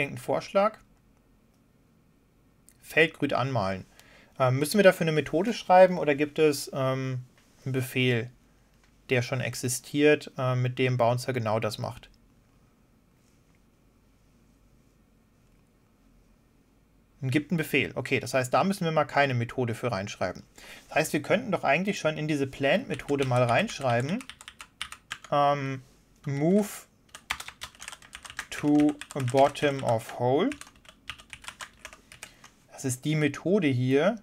Irgendein Vorschlag? Feldgrün anmalen. Ähm, müssen wir dafür eine Methode schreiben oder gibt es ähm, einen Befehl, der schon existiert, äh, mit dem Bouncer genau das macht? gibt einen Befehl. Okay, das heißt, da müssen wir mal keine Methode für reinschreiben. Das heißt, wir könnten doch eigentlich schon in diese Plant-Methode mal reinschreiben, ähm, move to bottom of hole. Das ist die Methode hier,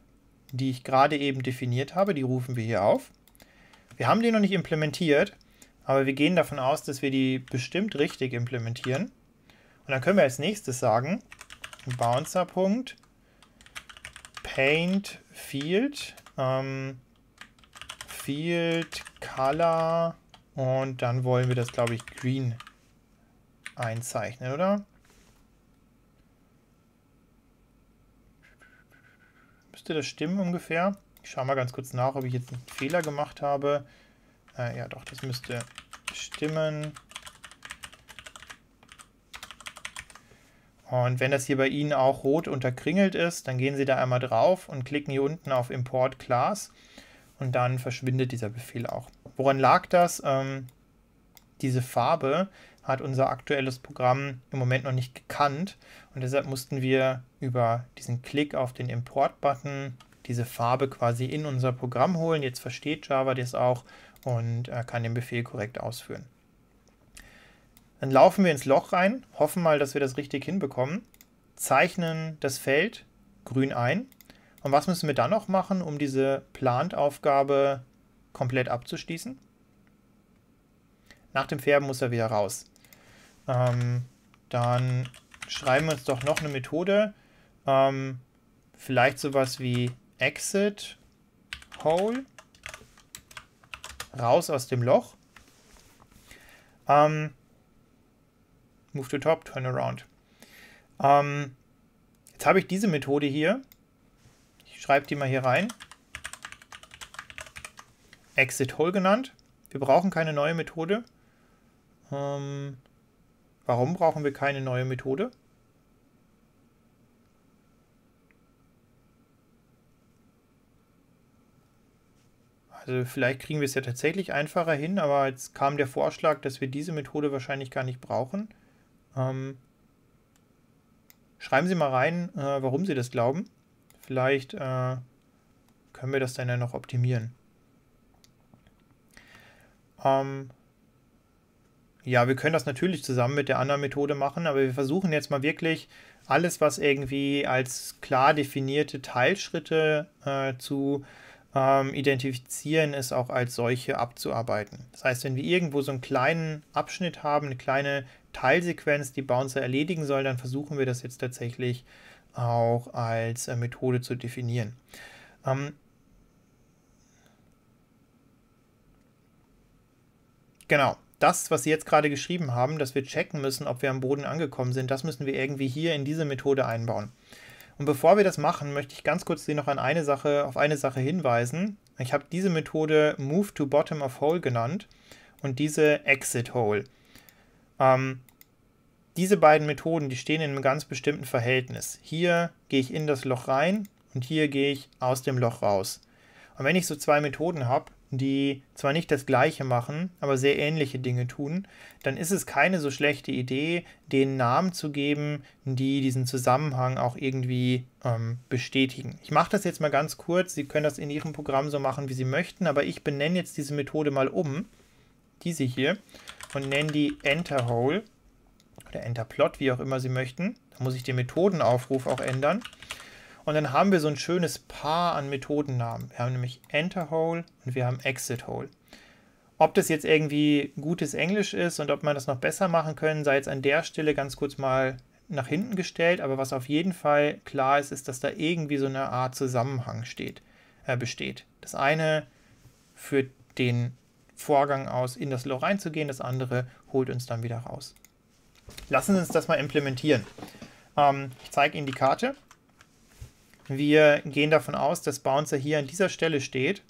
die ich gerade eben definiert habe. Die rufen wir hier auf. Wir haben die noch nicht implementiert, aber wir gehen davon aus, dass wir die bestimmt richtig implementieren. Und dann können wir als nächstes sagen, bouncer.paint ähm, field color und dann wollen wir das, glaube ich, green einzeichnen, oder? Müsste das stimmen ungefähr? Ich schaue mal ganz kurz nach, ob ich jetzt einen Fehler gemacht habe. Äh, ja, doch, das müsste stimmen. Und wenn das hier bei Ihnen auch rot unterkringelt ist, dann gehen Sie da einmal drauf und klicken hier unten auf Import Class und dann verschwindet dieser Befehl auch. Woran lag das? Ähm, diese Farbe hat unser aktuelles Programm im Moment noch nicht gekannt und deshalb mussten wir über diesen Klick auf den Import-Button diese Farbe quasi in unser Programm holen. Jetzt versteht Java das auch und äh, kann den Befehl korrekt ausführen. Dann laufen wir ins Loch rein, hoffen mal, dass wir das richtig hinbekommen, zeichnen das Feld grün ein. Und was müssen wir dann noch machen, um diese Plant-Aufgabe komplett abzuschließen? Nach dem Färben muss er wieder raus. Ähm, dann schreiben wir uns doch noch eine Methode. Ähm, vielleicht sowas wie exit hole raus aus dem Loch. Ähm, move to top, turn around. Ähm, jetzt habe ich diese Methode hier. Ich schreibe die mal hier rein. Exit hole genannt. Wir brauchen keine neue Methode. Ähm, Warum brauchen wir keine neue Methode? Also vielleicht kriegen wir es ja tatsächlich einfacher hin, aber jetzt kam der Vorschlag, dass wir diese Methode wahrscheinlich gar nicht brauchen. Ähm, schreiben Sie mal rein, äh, warum Sie das glauben. Vielleicht äh, können wir das dann ja noch optimieren. Ähm, ja, wir können das natürlich zusammen mit der anderen Methode machen, aber wir versuchen jetzt mal wirklich alles, was irgendwie als klar definierte Teilschritte äh, zu ähm, identifizieren ist, auch als solche abzuarbeiten. Das heißt, wenn wir irgendwo so einen kleinen Abschnitt haben, eine kleine Teilsequenz, die Bouncer erledigen soll, dann versuchen wir das jetzt tatsächlich auch als äh, Methode zu definieren. Ähm, genau das, was Sie jetzt gerade geschrieben haben, dass wir checken müssen, ob wir am Boden angekommen sind, das müssen wir irgendwie hier in diese Methode einbauen. Und bevor wir das machen, möchte ich ganz kurz Sie noch an eine Sache, auf eine Sache hinweisen. Ich habe diese Methode Move to Bottom of Hole genannt und diese Exit Hole. Ähm, diese beiden Methoden, die stehen in einem ganz bestimmten Verhältnis. Hier gehe ich in das Loch rein und hier gehe ich aus dem Loch raus. Und wenn ich so zwei Methoden habe, die zwar nicht das Gleiche machen, aber sehr ähnliche Dinge tun, dann ist es keine so schlechte Idee, den Namen zu geben, die diesen Zusammenhang auch irgendwie ähm, bestätigen. Ich mache das jetzt mal ganz kurz. Sie können das in Ihrem Programm so machen, wie Sie möchten, aber ich benenne jetzt diese Methode mal um, diese hier, und nenne die Enterhole oder Enterplot, wie auch immer Sie möchten. Da muss ich den Methodenaufruf auch ändern. Und dann haben wir so ein schönes Paar an Methodennamen. Wir haben nämlich Enter Hole und wir haben Exit Hole. Ob das jetzt irgendwie gutes Englisch ist und ob man das noch besser machen können, sei jetzt an der Stelle ganz kurz mal nach hinten gestellt. Aber was auf jeden Fall klar ist, ist, dass da irgendwie so eine Art Zusammenhang steht, äh, besteht. Das eine führt den Vorgang aus, in das Loch reinzugehen, das andere holt uns dann wieder raus. Lassen Sie uns das mal implementieren. Ähm, ich zeige Ihnen die Karte. Wir gehen davon aus, dass Bouncer hier an dieser Stelle steht,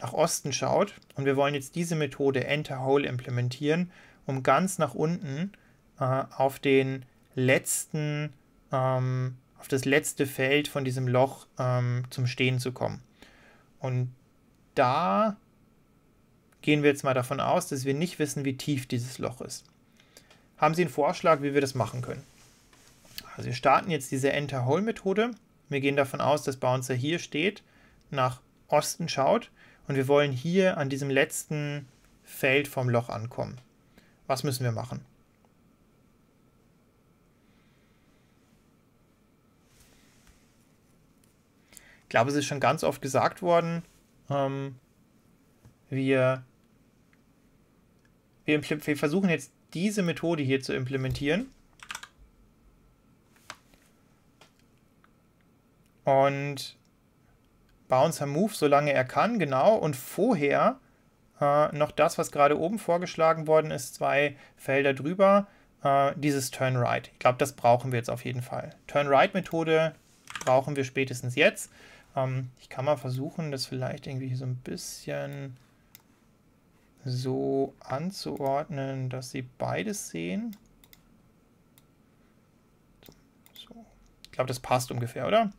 nach Osten schaut und wir wollen jetzt diese Methode EnterHole implementieren, um ganz nach unten äh, auf den letzten, ähm, auf das letzte Feld von diesem Loch ähm, zum Stehen zu kommen. Und da gehen wir jetzt mal davon aus, dass wir nicht wissen, wie tief dieses Loch ist. Haben Sie einen Vorschlag, wie wir das machen können? Also wir starten jetzt diese Enter-Hole-Methode wir gehen davon aus, dass Bouncer hier steht, nach Osten schaut und wir wollen hier an diesem letzten Feld vom Loch ankommen. Was müssen wir machen? Ich glaube, es ist schon ganz oft gesagt worden, ähm, wir, wir, wir versuchen jetzt diese Methode hier zu implementieren und Bouncer Move, solange er kann, genau. Und vorher äh, noch das, was gerade oben vorgeschlagen worden ist, zwei Felder drüber, äh, dieses Turn Right. Ich glaube, das brauchen wir jetzt auf jeden Fall. Turn Right Methode brauchen wir spätestens jetzt. Ähm, ich kann mal versuchen, das vielleicht irgendwie so ein bisschen so anzuordnen, dass sie beides sehen. So. Ich glaube, das passt ungefähr, oder?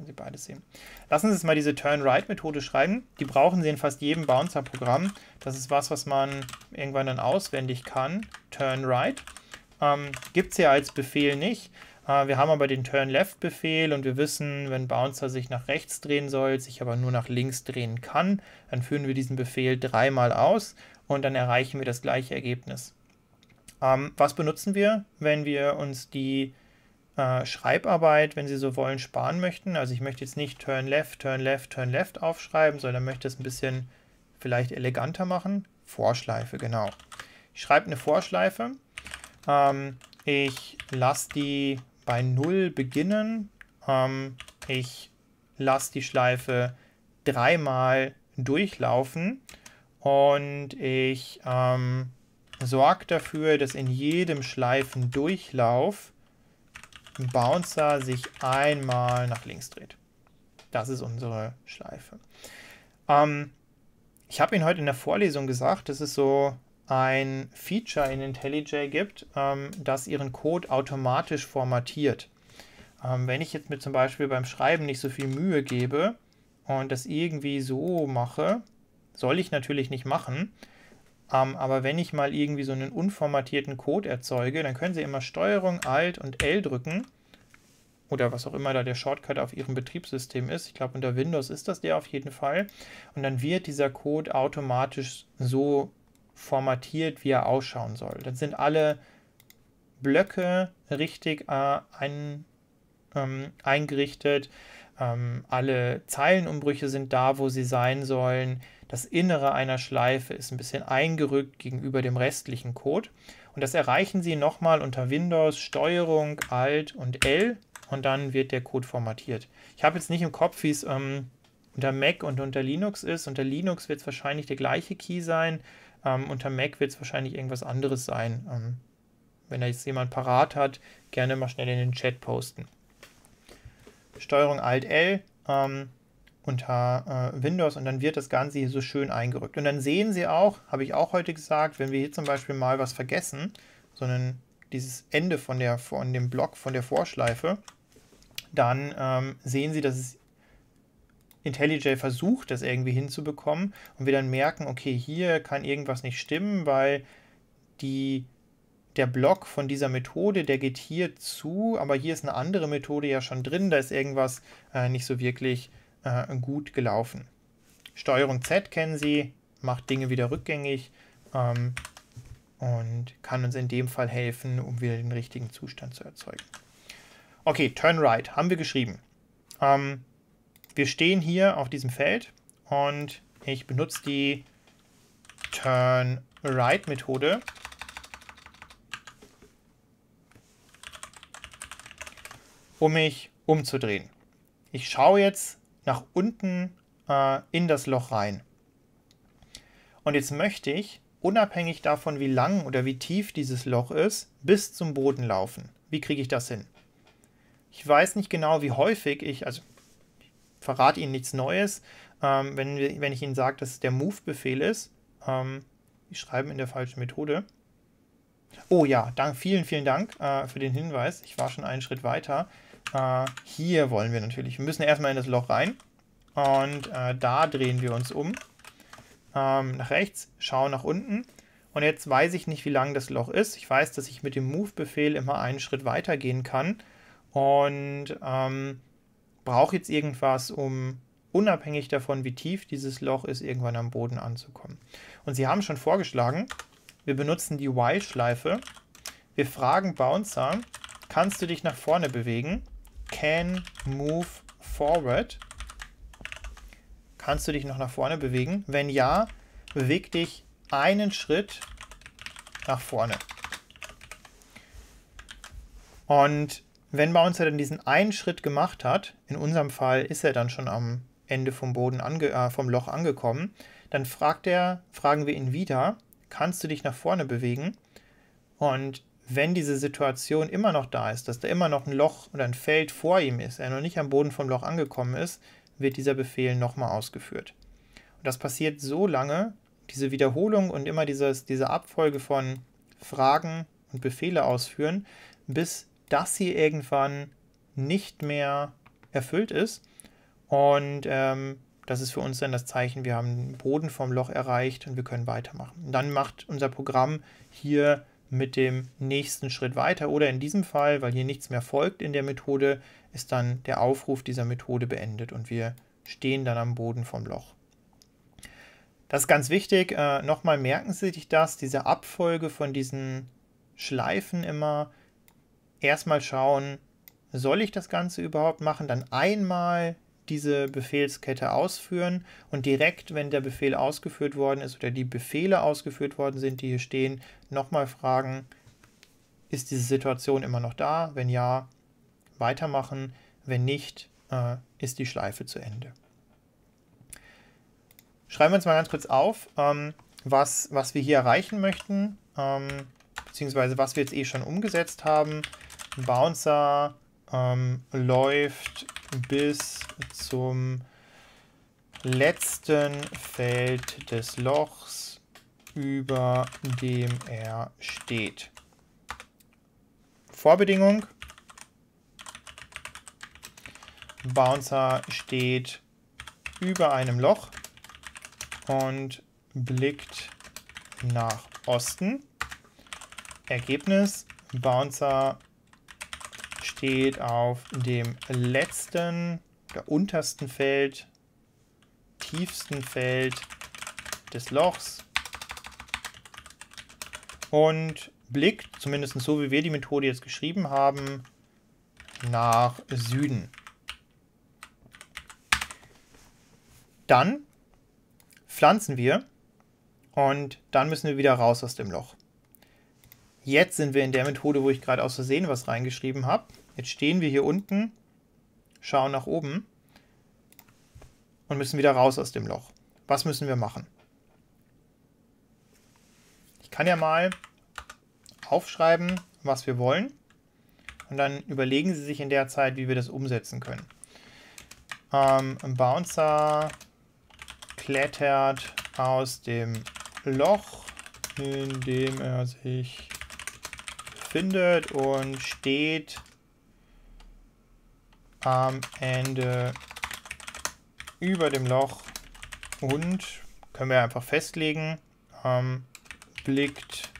können Sie beides sehen. Lassen Sie uns mal diese Turn-Right-Methode schreiben. Die brauchen Sie in fast jedem Bouncer-Programm. Das ist was, was man irgendwann dann auswendig kann. Turn-Right. Ähm, Gibt es ja als Befehl nicht. Äh, wir haben aber den Turn-Left-Befehl und wir wissen, wenn Bouncer sich nach rechts drehen soll, sich aber nur nach links drehen kann, dann führen wir diesen Befehl dreimal aus und dann erreichen wir das gleiche Ergebnis. Ähm, was benutzen wir, wenn wir uns die Schreibarbeit, wenn Sie so wollen, sparen möchten. Also ich möchte jetzt nicht Turn Left, Turn Left, Turn Left aufschreiben, sondern möchte es ein bisschen vielleicht eleganter machen. Vorschleife, genau. Ich schreibe eine Vorschleife. Ähm, ich lasse die bei 0 beginnen. Ähm, ich lasse die Schleife dreimal durchlaufen und ich ähm, sorge dafür, dass in jedem Schleifendurchlauf Bouncer sich einmal nach links dreht. Das ist unsere Schleife. Ähm, ich habe Ihnen heute in der Vorlesung gesagt, dass es so ein Feature in IntelliJ gibt, ähm, das Ihren Code automatisch formatiert. Ähm, wenn ich jetzt mir zum Beispiel beim Schreiben nicht so viel Mühe gebe und das irgendwie so mache, soll ich natürlich nicht machen, ähm, aber wenn ich mal irgendwie so einen unformatierten Code erzeuge, dann können Sie immer Steuerung, Alt und L drücken. Oder was auch immer da der Shortcut auf Ihrem Betriebssystem ist. Ich glaube, unter Windows ist das der auf jeden Fall. Und dann wird dieser Code automatisch so formatiert, wie er ausschauen soll. Dann sind alle Blöcke richtig äh, ein, ähm, eingerichtet. Ähm, alle Zeilenumbrüche sind da, wo sie sein sollen. Das Innere einer Schleife ist ein bisschen eingerückt gegenüber dem restlichen Code. Und das erreichen Sie nochmal unter Windows, Steuerung, Alt und L und dann wird der Code formatiert. Ich habe jetzt nicht im Kopf, wie es ähm, unter Mac und unter Linux ist. Unter Linux wird es wahrscheinlich der gleiche Key sein. Ähm, unter Mac wird es wahrscheinlich irgendwas anderes sein. Ähm, wenn da jetzt jemand parat hat, gerne mal schnell in den Chat posten. Steuerung Alt L. Ähm, unter äh, Windows und dann wird das Ganze hier so schön eingerückt. Und dann sehen Sie auch, habe ich auch heute gesagt, wenn wir hier zum Beispiel mal was vergessen, sondern dieses Ende von, der, von dem Block, von der Vorschleife, dann ähm, sehen Sie, dass es IntelliJ versucht, das irgendwie hinzubekommen und wir dann merken, okay, hier kann irgendwas nicht stimmen, weil die der Block von dieser Methode, der geht hier zu, aber hier ist eine andere Methode ja schon drin, da ist irgendwas äh, nicht so wirklich äh, gut gelaufen. Steuerung Z kennen Sie, macht Dinge wieder rückgängig ähm, und kann uns in dem Fall helfen, um wieder den richtigen Zustand zu erzeugen. Okay, Turn Right haben wir geschrieben. Ähm, wir stehen hier auf diesem Feld und ich benutze die Turn Right Methode. um mich umzudrehen. Ich schaue jetzt nach unten äh, in das Loch rein. Und jetzt möchte ich, unabhängig davon, wie lang oder wie tief dieses Loch ist, bis zum Boden laufen. Wie kriege ich das hin? Ich weiß nicht genau, wie häufig ich, also ich verrate Ihnen nichts Neues, ähm, wenn, wenn ich Ihnen sage, dass es der Move-Befehl ist. Ähm, ich schreibe in der falschen Methode. Oh ja, dank, vielen, vielen Dank äh, für den Hinweis. Ich war schon einen Schritt weiter. Äh, hier wollen wir natürlich. Wir müssen erstmal in das Loch rein. Und äh, da drehen wir uns um. Ähm, nach rechts, schauen nach unten. Und jetzt weiß ich nicht, wie lang das Loch ist. Ich weiß, dass ich mit dem Move-Befehl immer einen Schritt weiter gehen kann. Und ähm, brauche jetzt irgendwas, um unabhängig davon, wie tief dieses Loch ist, irgendwann am Boden anzukommen. Und sie haben schon vorgeschlagen, wir benutzen die While-Schleife. Wir fragen Bouncer, kannst du dich nach vorne bewegen? can move forward. Kannst du dich noch nach vorne bewegen? Wenn ja, beweg dich einen Schritt nach vorne. Und wenn bei Bounce dann diesen einen Schritt gemacht hat, in unserem Fall ist er dann schon am Ende vom Boden äh, vom Loch angekommen, dann fragt er, fragen wir ihn wieder, kannst du dich nach vorne bewegen? Und wenn diese Situation immer noch da ist, dass da immer noch ein Loch oder ein Feld vor ihm ist, er noch nicht am Boden vom Loch angekommen ist, wird dieser Befehl nochmal ausgeführt. Und das passiert so lange, diese Wiederholung und immer dieses, diese Abfolge von Fragen und Befehle ausführen, bis das hier irgendwann nicht mehr erfüllt ist. Und ähm, das ist für uns dann das Zeichen, wir haben den Boden vom Loch erreicht und wir können weitermachen. Und dann macht unser Programm hier mit dem nächsten Schritt weiter oder in diesem Fall, weil hier nichts mehr folgt in der Methode, ist dann der Aufruf dieser Methode beendet und wir stehen dann am Boden vom Loch. Das ist ganz wichtig, äh, nochmal merken Sie sich das, diese Abfolge von diesen Schleifen immer. Erstmal schauen, soll ich das Ganze überhaupt machen? Dann einmal diese Befehlskette ausführen und direkt, wenn der Befehl ausgeführt worden ist oder die Befehle ausgeführt worden sind, die hier stehen, nochmal fragen, ist diese Situation immer noch da? Wenn ja, weitermachen. Wenn nicht, äh, ist die Schleife zu Ende. Schreiben wir uns mal ganz kurz auf, ähm, was, was wir hier erreichen möchten, ähm, beziehungsweise was wir jetzt eh schon umgesetzt haben. Bouncer ähm, läuft bis zum letzten Feld des Lochs, über dem er steht. Vorbedingung. Bouncer steht über einem Loch und blickt nach Osten. Ergebnis, Bouncer steht auf dem letzten, oder untersten Feld, tiefsten Feld des Lochs und blickt, zumindest so wie wir die Methode jetzt geschrieben haben, nach Süden. Dann pflanzen wir und dann müssen wir wieder raus aus dem Loch. Jetzt sind wir in der Methode, wo ich gerade aus Versehen was reingeschrieben habe. Jetzt stehen wir hier unten, schauen nach oben und müssen wieder raus aus dem Loch. Was müssen wir machen? Ich kann ja mal aufschreiben, was wir wollen. Und dann überlegen Sie sich in der Zeit, wie wir das umsetzen können. Ähm, ein Bouncer klettert aus dem Loch, in dem er sich findet und steht am Ende über dem Loch und können wir einfach festlegen, ähm, blickt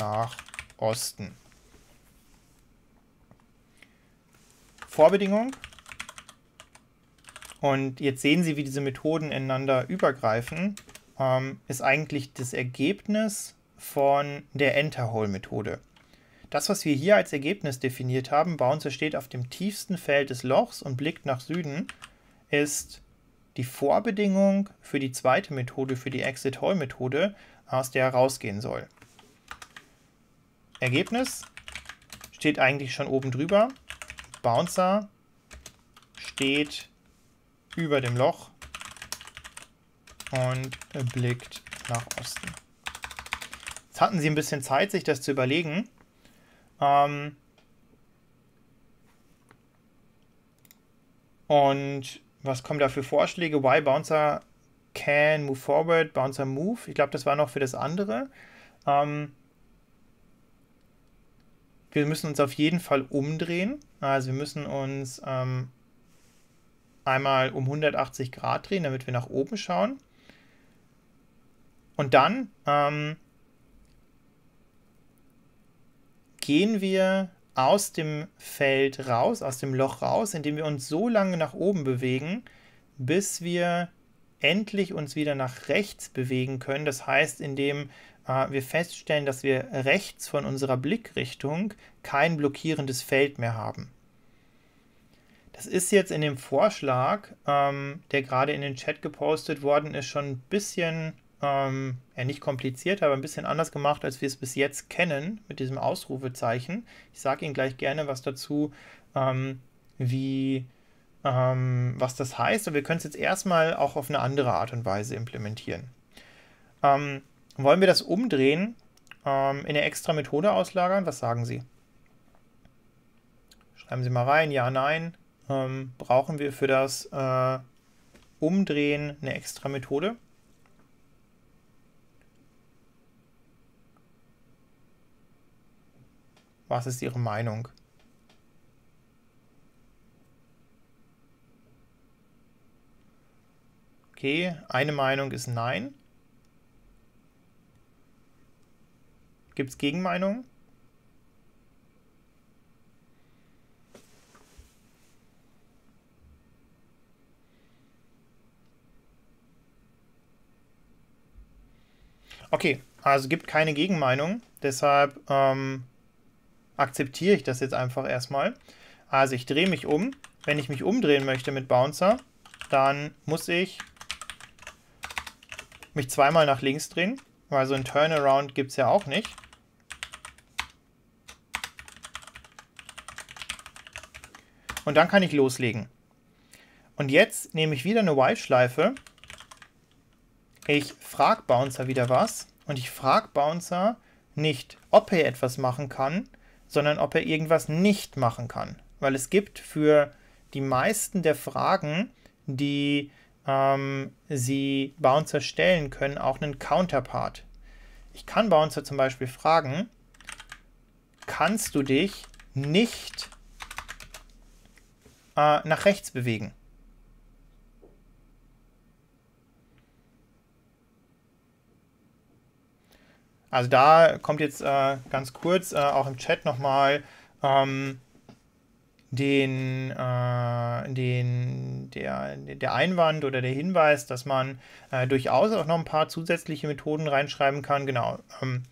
nach Osten. Vorbedingung. Und jetzt sehen Sie, wie diese Methoden ineinander übergreifen, ähm, ist eigentlich das Ergebnis von der enterhole methode das, was wir hier als Ergebnis definiert haben, Bouncer steht auf dem tiefsten Feld des Lochs und blickt nach Süden, ist die Vorbedingung für die zweite Methode, für die Exit-Hall-Methode, aus der er rausgehen soll. Ergebnis steht eigentlich schon oben drüber. Bouncer steht über dem Loch und blickt nach Osten. Jetzt hatten sie ein bisschen Zeit, sich das zu überlegen. Ähm, und was kommen da für Vorschläge? Why Bouncer can move forward, Bouncer move. Ich glaube, das war noch für das andere. Ähm, wir müssen uns auf jeden Fall umdrehen. Also wir müssen uns ähm, einmal um 180 Grad drehen, damit wir nach oben schauen. Und dann ähm, gehen wir aus dem Feld raus, aus dem Loch raus, indem wir uns so lange nach oben bewegen, bis wir endlich uns wieder nach rechts bewegen können. Das heißt, indem äh, wir feststellen, dass wir rechts von unserer Blickrichtung kein blockierendes Feld mehr haben. Das ist jetzt in dem Vorschlag, ähm, der gerade in den Chat gepostet worden ist, schon ein bisschen ähm, ja nicht kompliziert, aber ein bisschen anders gemacht, als wir es bis jetzt kennen, mit diesem Ausrufezeichen. Ich sage Ihnen gleich gerne was dazu, ähm, wie, ähm, was das heißt. Und wir können es jetzt erstmal auch auf eine andere Art und Weise implementieren. Ähm, wollen wir das umdrehen, ähm, in eine extra Methode auslagern? Was sagen Sie? Schreiben Sie mal rein, ja, nein. Ähm, brauchen wir für das äh, Umdrehen eine extra Methode? Was ist Ihre Meinung? Okay, eine Meinung ist Nein. Gibt es Gegenmeinungen? Okay, also gibt keine Gegenmeinung. Deshalb ähm, akzeptiere ich das jetzt einfach erstmal. Also ich drehe mich um. Wenn ich mich umdrehen möchte mit Bouncer, dann muss ich mich zweimal nach links drehen, weil so ein Turnaround gibt es ja auch nicht. Und dann kann ich loslegen. Und jetzt nehme ich wieder eine While-Schleife. Ich frage Bouncer wieder was. Und ich frage Bouncer nicht, ob er etwas machen kann, sondern ob er irgendwas nicht machen kann. Weil es gibt für die meisten der Fragen, die ähm, Sie Bouncer stellen können, auch einen Counterpart. Ich kann Bouncer zum Beispiel fragen, kannst du dich nicht äh, nach rechts bewegen? Also da kommt jetzt äh, ganz kurz äh, auch im Chat nochmal ähm, den, äh, den, der, der Einwand oder der Hinweis, dass man äh, durchaus auch noch ein paar zusätzliche Methoden reinschreiben kann. Genau. Ähm,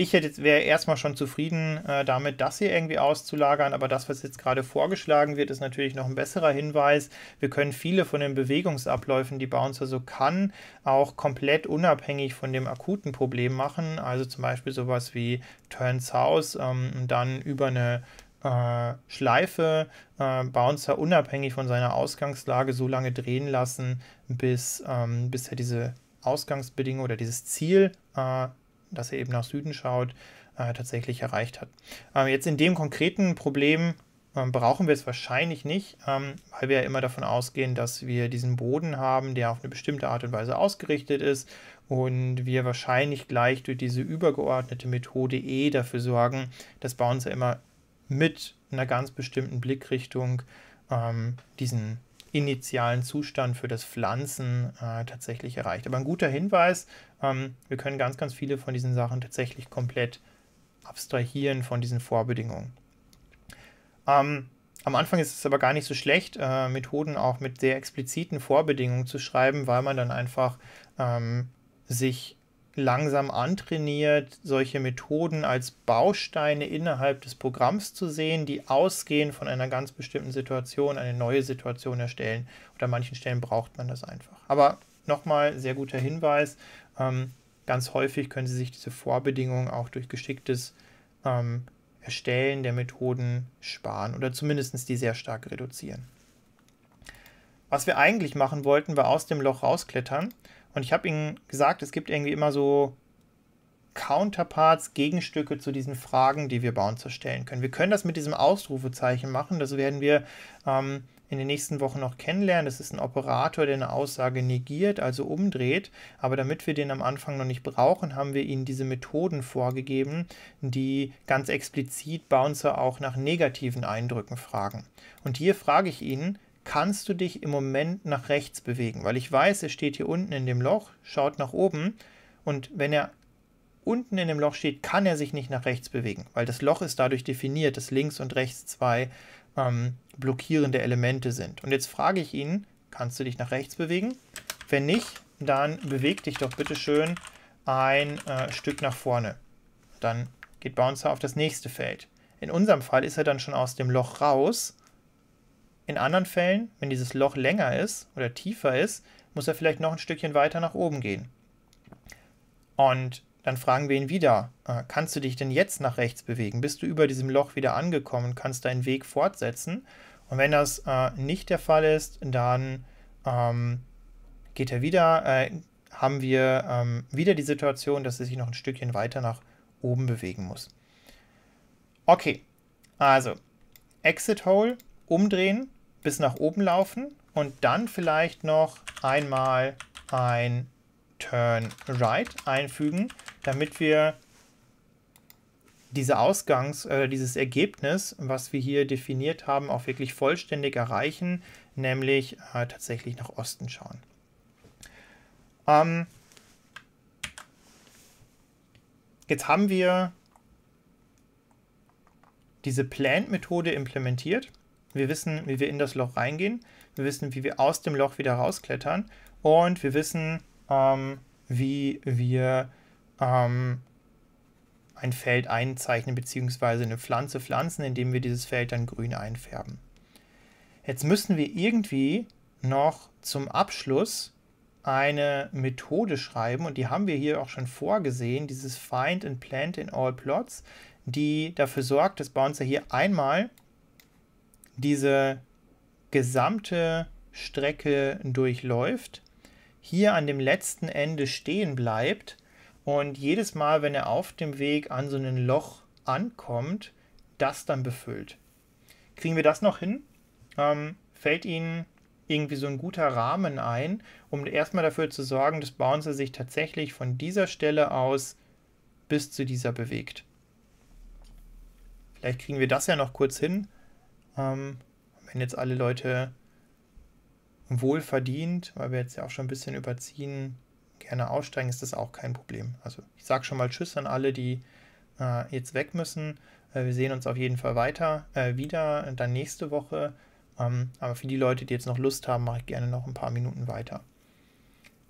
ich hätte jetzt wäre erstmal schon zufrieden äh, damit, das hier irgendwie auszulagern, aber das, was jetzt gerade vorgeschlagen wird, ist natürlich noch ein besserer Hinweis. Wir können viele von den Bewegungsabläufen, die Bouncer so kann, auch komplett unabhängig von dem akuten Problem machen. Also zum Beispiel sowas wie Turns House ähm, und dann über eine äh, Schleife äh, Bouncer unabhängig von seiner Ausgangslage so lange drehen lassen, bis, ähm, bis er diese Ausgangsbedingungen oder dieses Ziel äh, dass er eben nach Süden schaut, äh, tatsächlich erreicht hat. Ähm, jetzt in dem konkreten Problem ähm, brauchen wir es wahrscheinlich nicht, ähm, weil wir ja immer davon ausgehen, dass wir diesen Boden haben, der auf eine bestimmte Art und Weise ausgerichtet ist und wir wahrscheinlich gleich durch diese übergeordnete Methode E dafür sorgen, dass bei uns ja immer mit einer ganz bestimmten Blickrichtung ähm, diesen initialen Zustand für das Pflanzen äh, tatsächlich erreicht. Aber ein guter Hinweis, ähm, wir können ganz, ganz viele von diesen Sachen tatsächlich komplett abstrahieren von diesen Vorbedingungen. Ähm, am Anfang ist es aber gar nicht so schlecht, äh, Methoden auch mit sehr expliziten Vorbedingungen zu schreiben, weil man dann einfach ähm, sich langsam antrainiert, solche Methoden als Bausteine innerhalb des Programms zu sehen, die ausgehend von einer ganz bestimmten Situation eine neue Situation erstellen. Und an manchen Stellen braucht man das einfach. Aber nochmal, sehr guter Hinweis. Ähm, ganz häufig können Sie sich diese Vorbedingungen auch durch geschicktes ähm, Erstellen der Methoden sparen oder zumindest die sehr stark reduzieren. Was wir eigentlich machen wollten, war aus dem Loch rausklettern. Und ich habe ihnen gesagt, es gibt irgendwie immer so Counterparts, Gegenstücke zu diesen Fragen, die wir Bouncer stellen können. Wir können das mit diesem Ausrufezeichen machen. Das werden wir ähm, in den nächsten Wochen noch kennenlernen. Das ist ein Operator, der eine Aussage negiert, also umdreht. Aber damit wir den am Anfang noch nicht brauchen, haben wir ihnen diese Methoden vorgegeben, die ganz explizit Bouncer auch nach negativen Eindrücken fragen. Und hier frage ich ihn, kannst du dich im Moment nach rechts bewegen, weil ich weiß, er steht hier unten in dem Loch, schaut nach oben und wenn er unten in dem Loch steht, kann er sich nicht nach rechts bewegen, weil das Loch ist dadurch definiert, dass links und rechts zwei ähm, blockierende Elemente sind. Und jetzt frage ich ihn, kannst du dich nach rechts bewegen? Wenn nicht, dann beweg dich doch bitte schön ein äh, Stück nach vorne. Dann geht Bouncer auf das nächste Feld. In unserem Fall ist er dann schon aus dem Loch raus in anderen Fällen, wenn dieses Loch länger ist oder tiefer ist, muss er vielleicht noch ein Stückchen weiter nach oben gehen. Und dann fragen wir ihn wieder, äh, kannst du dich denn jetzt nach rechts bewegen? Bist du über diesem Loch wieder angekommen? Kannst deinen Weg fortsetzen? Und wenn das äh, nicht der Fall ist, dann ähm, geht er wieder, äh, haben wir ähm, wieder die Situation, dass er sich noch ein Stückchen weiter nach oben bewegen muss. Okay, also Exit Hole, umdrehen, bis nach oben laufen und dann vielleicht noch einmal ein Turn Right einfügen, damit wir diese Ausgangs- äh, dieses Ergebnis, was wir hier definiert haben, auch wirklich vollständig erreichen, nämlich äh, tatsächlich nach Osten schauen. Ähm jetzt haben wir diese Plant-Methode implementiert wir wissen, wie wir in das Loch reingehen. Wir wissen, wie wir aus dem Loch wieder rausklettern. Und wir wissen, ähm, wie wir ähm, ein Feld einzeichnen bzw. eine Pflanze pflanzen, indem wir dieses Feld dann grün einfärben. Jetzt müssen wir irgendwie noch zum Abschluss eine Methode schreiben und die haben wir hier auch schon vorgesehen, dieses Find and Plant in All Plots, die dafür sorgt, dass bei uns hier einmal diese gesamte Strecke durchläuft, hier an dem letzten Ende stehen bleibt und jedes Mal, wenn er auf dem Weg an so ein Loch ankommt, das dann befüllt. Kriegen wir das noch hin? Ähm, fällt Ihnen irgendwie so ein guter Rahmen ein, um erstmal dafür zu sorgen, dass Bouncer sich tatsächlich von dieser Stelle aus bis zu dieser bewegt? Vielleicht kriegen wir das ja noch kurz hin ähm, wenn jetzt alle Leute wohlverdient, weil wir jetzt ja auch schon ein bisschen überziehen, gerne aussteigen, ist das auch kein Problem. Also ich sage schon mal Tschüss an alle, die äh, jetzt weg müssen. Äh, wir sehen uns auf jeden Fall weiter äh, wieder, dann nächste Woche. Ähm, aber für die Leute, die jetzt noch Lust haben, mache ich gerne noch ein paar Minuten weiter.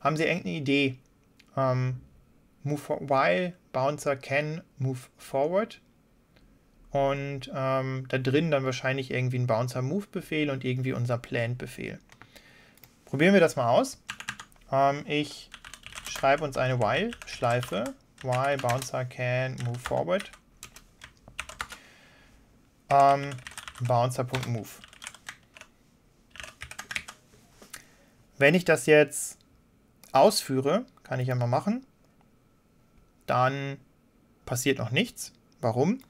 Haben Sie irgendeine Idee? Ähm, move for, while Bouncer can move forward und ähm, da drin dann wahrscheinlich irgendwie ein Bouncer-Move-Befehl und irgendwie unser Plant-Befehl. Probieren wir das mal aus. Ähm, ich schreibe uns eine while-Schleife. While Bouncer can move forward. Ähm, Bouncer.move. Wenn ich das jetzt ausführe, kann ich ja mal machen, dann passiert noch nichts. Warum?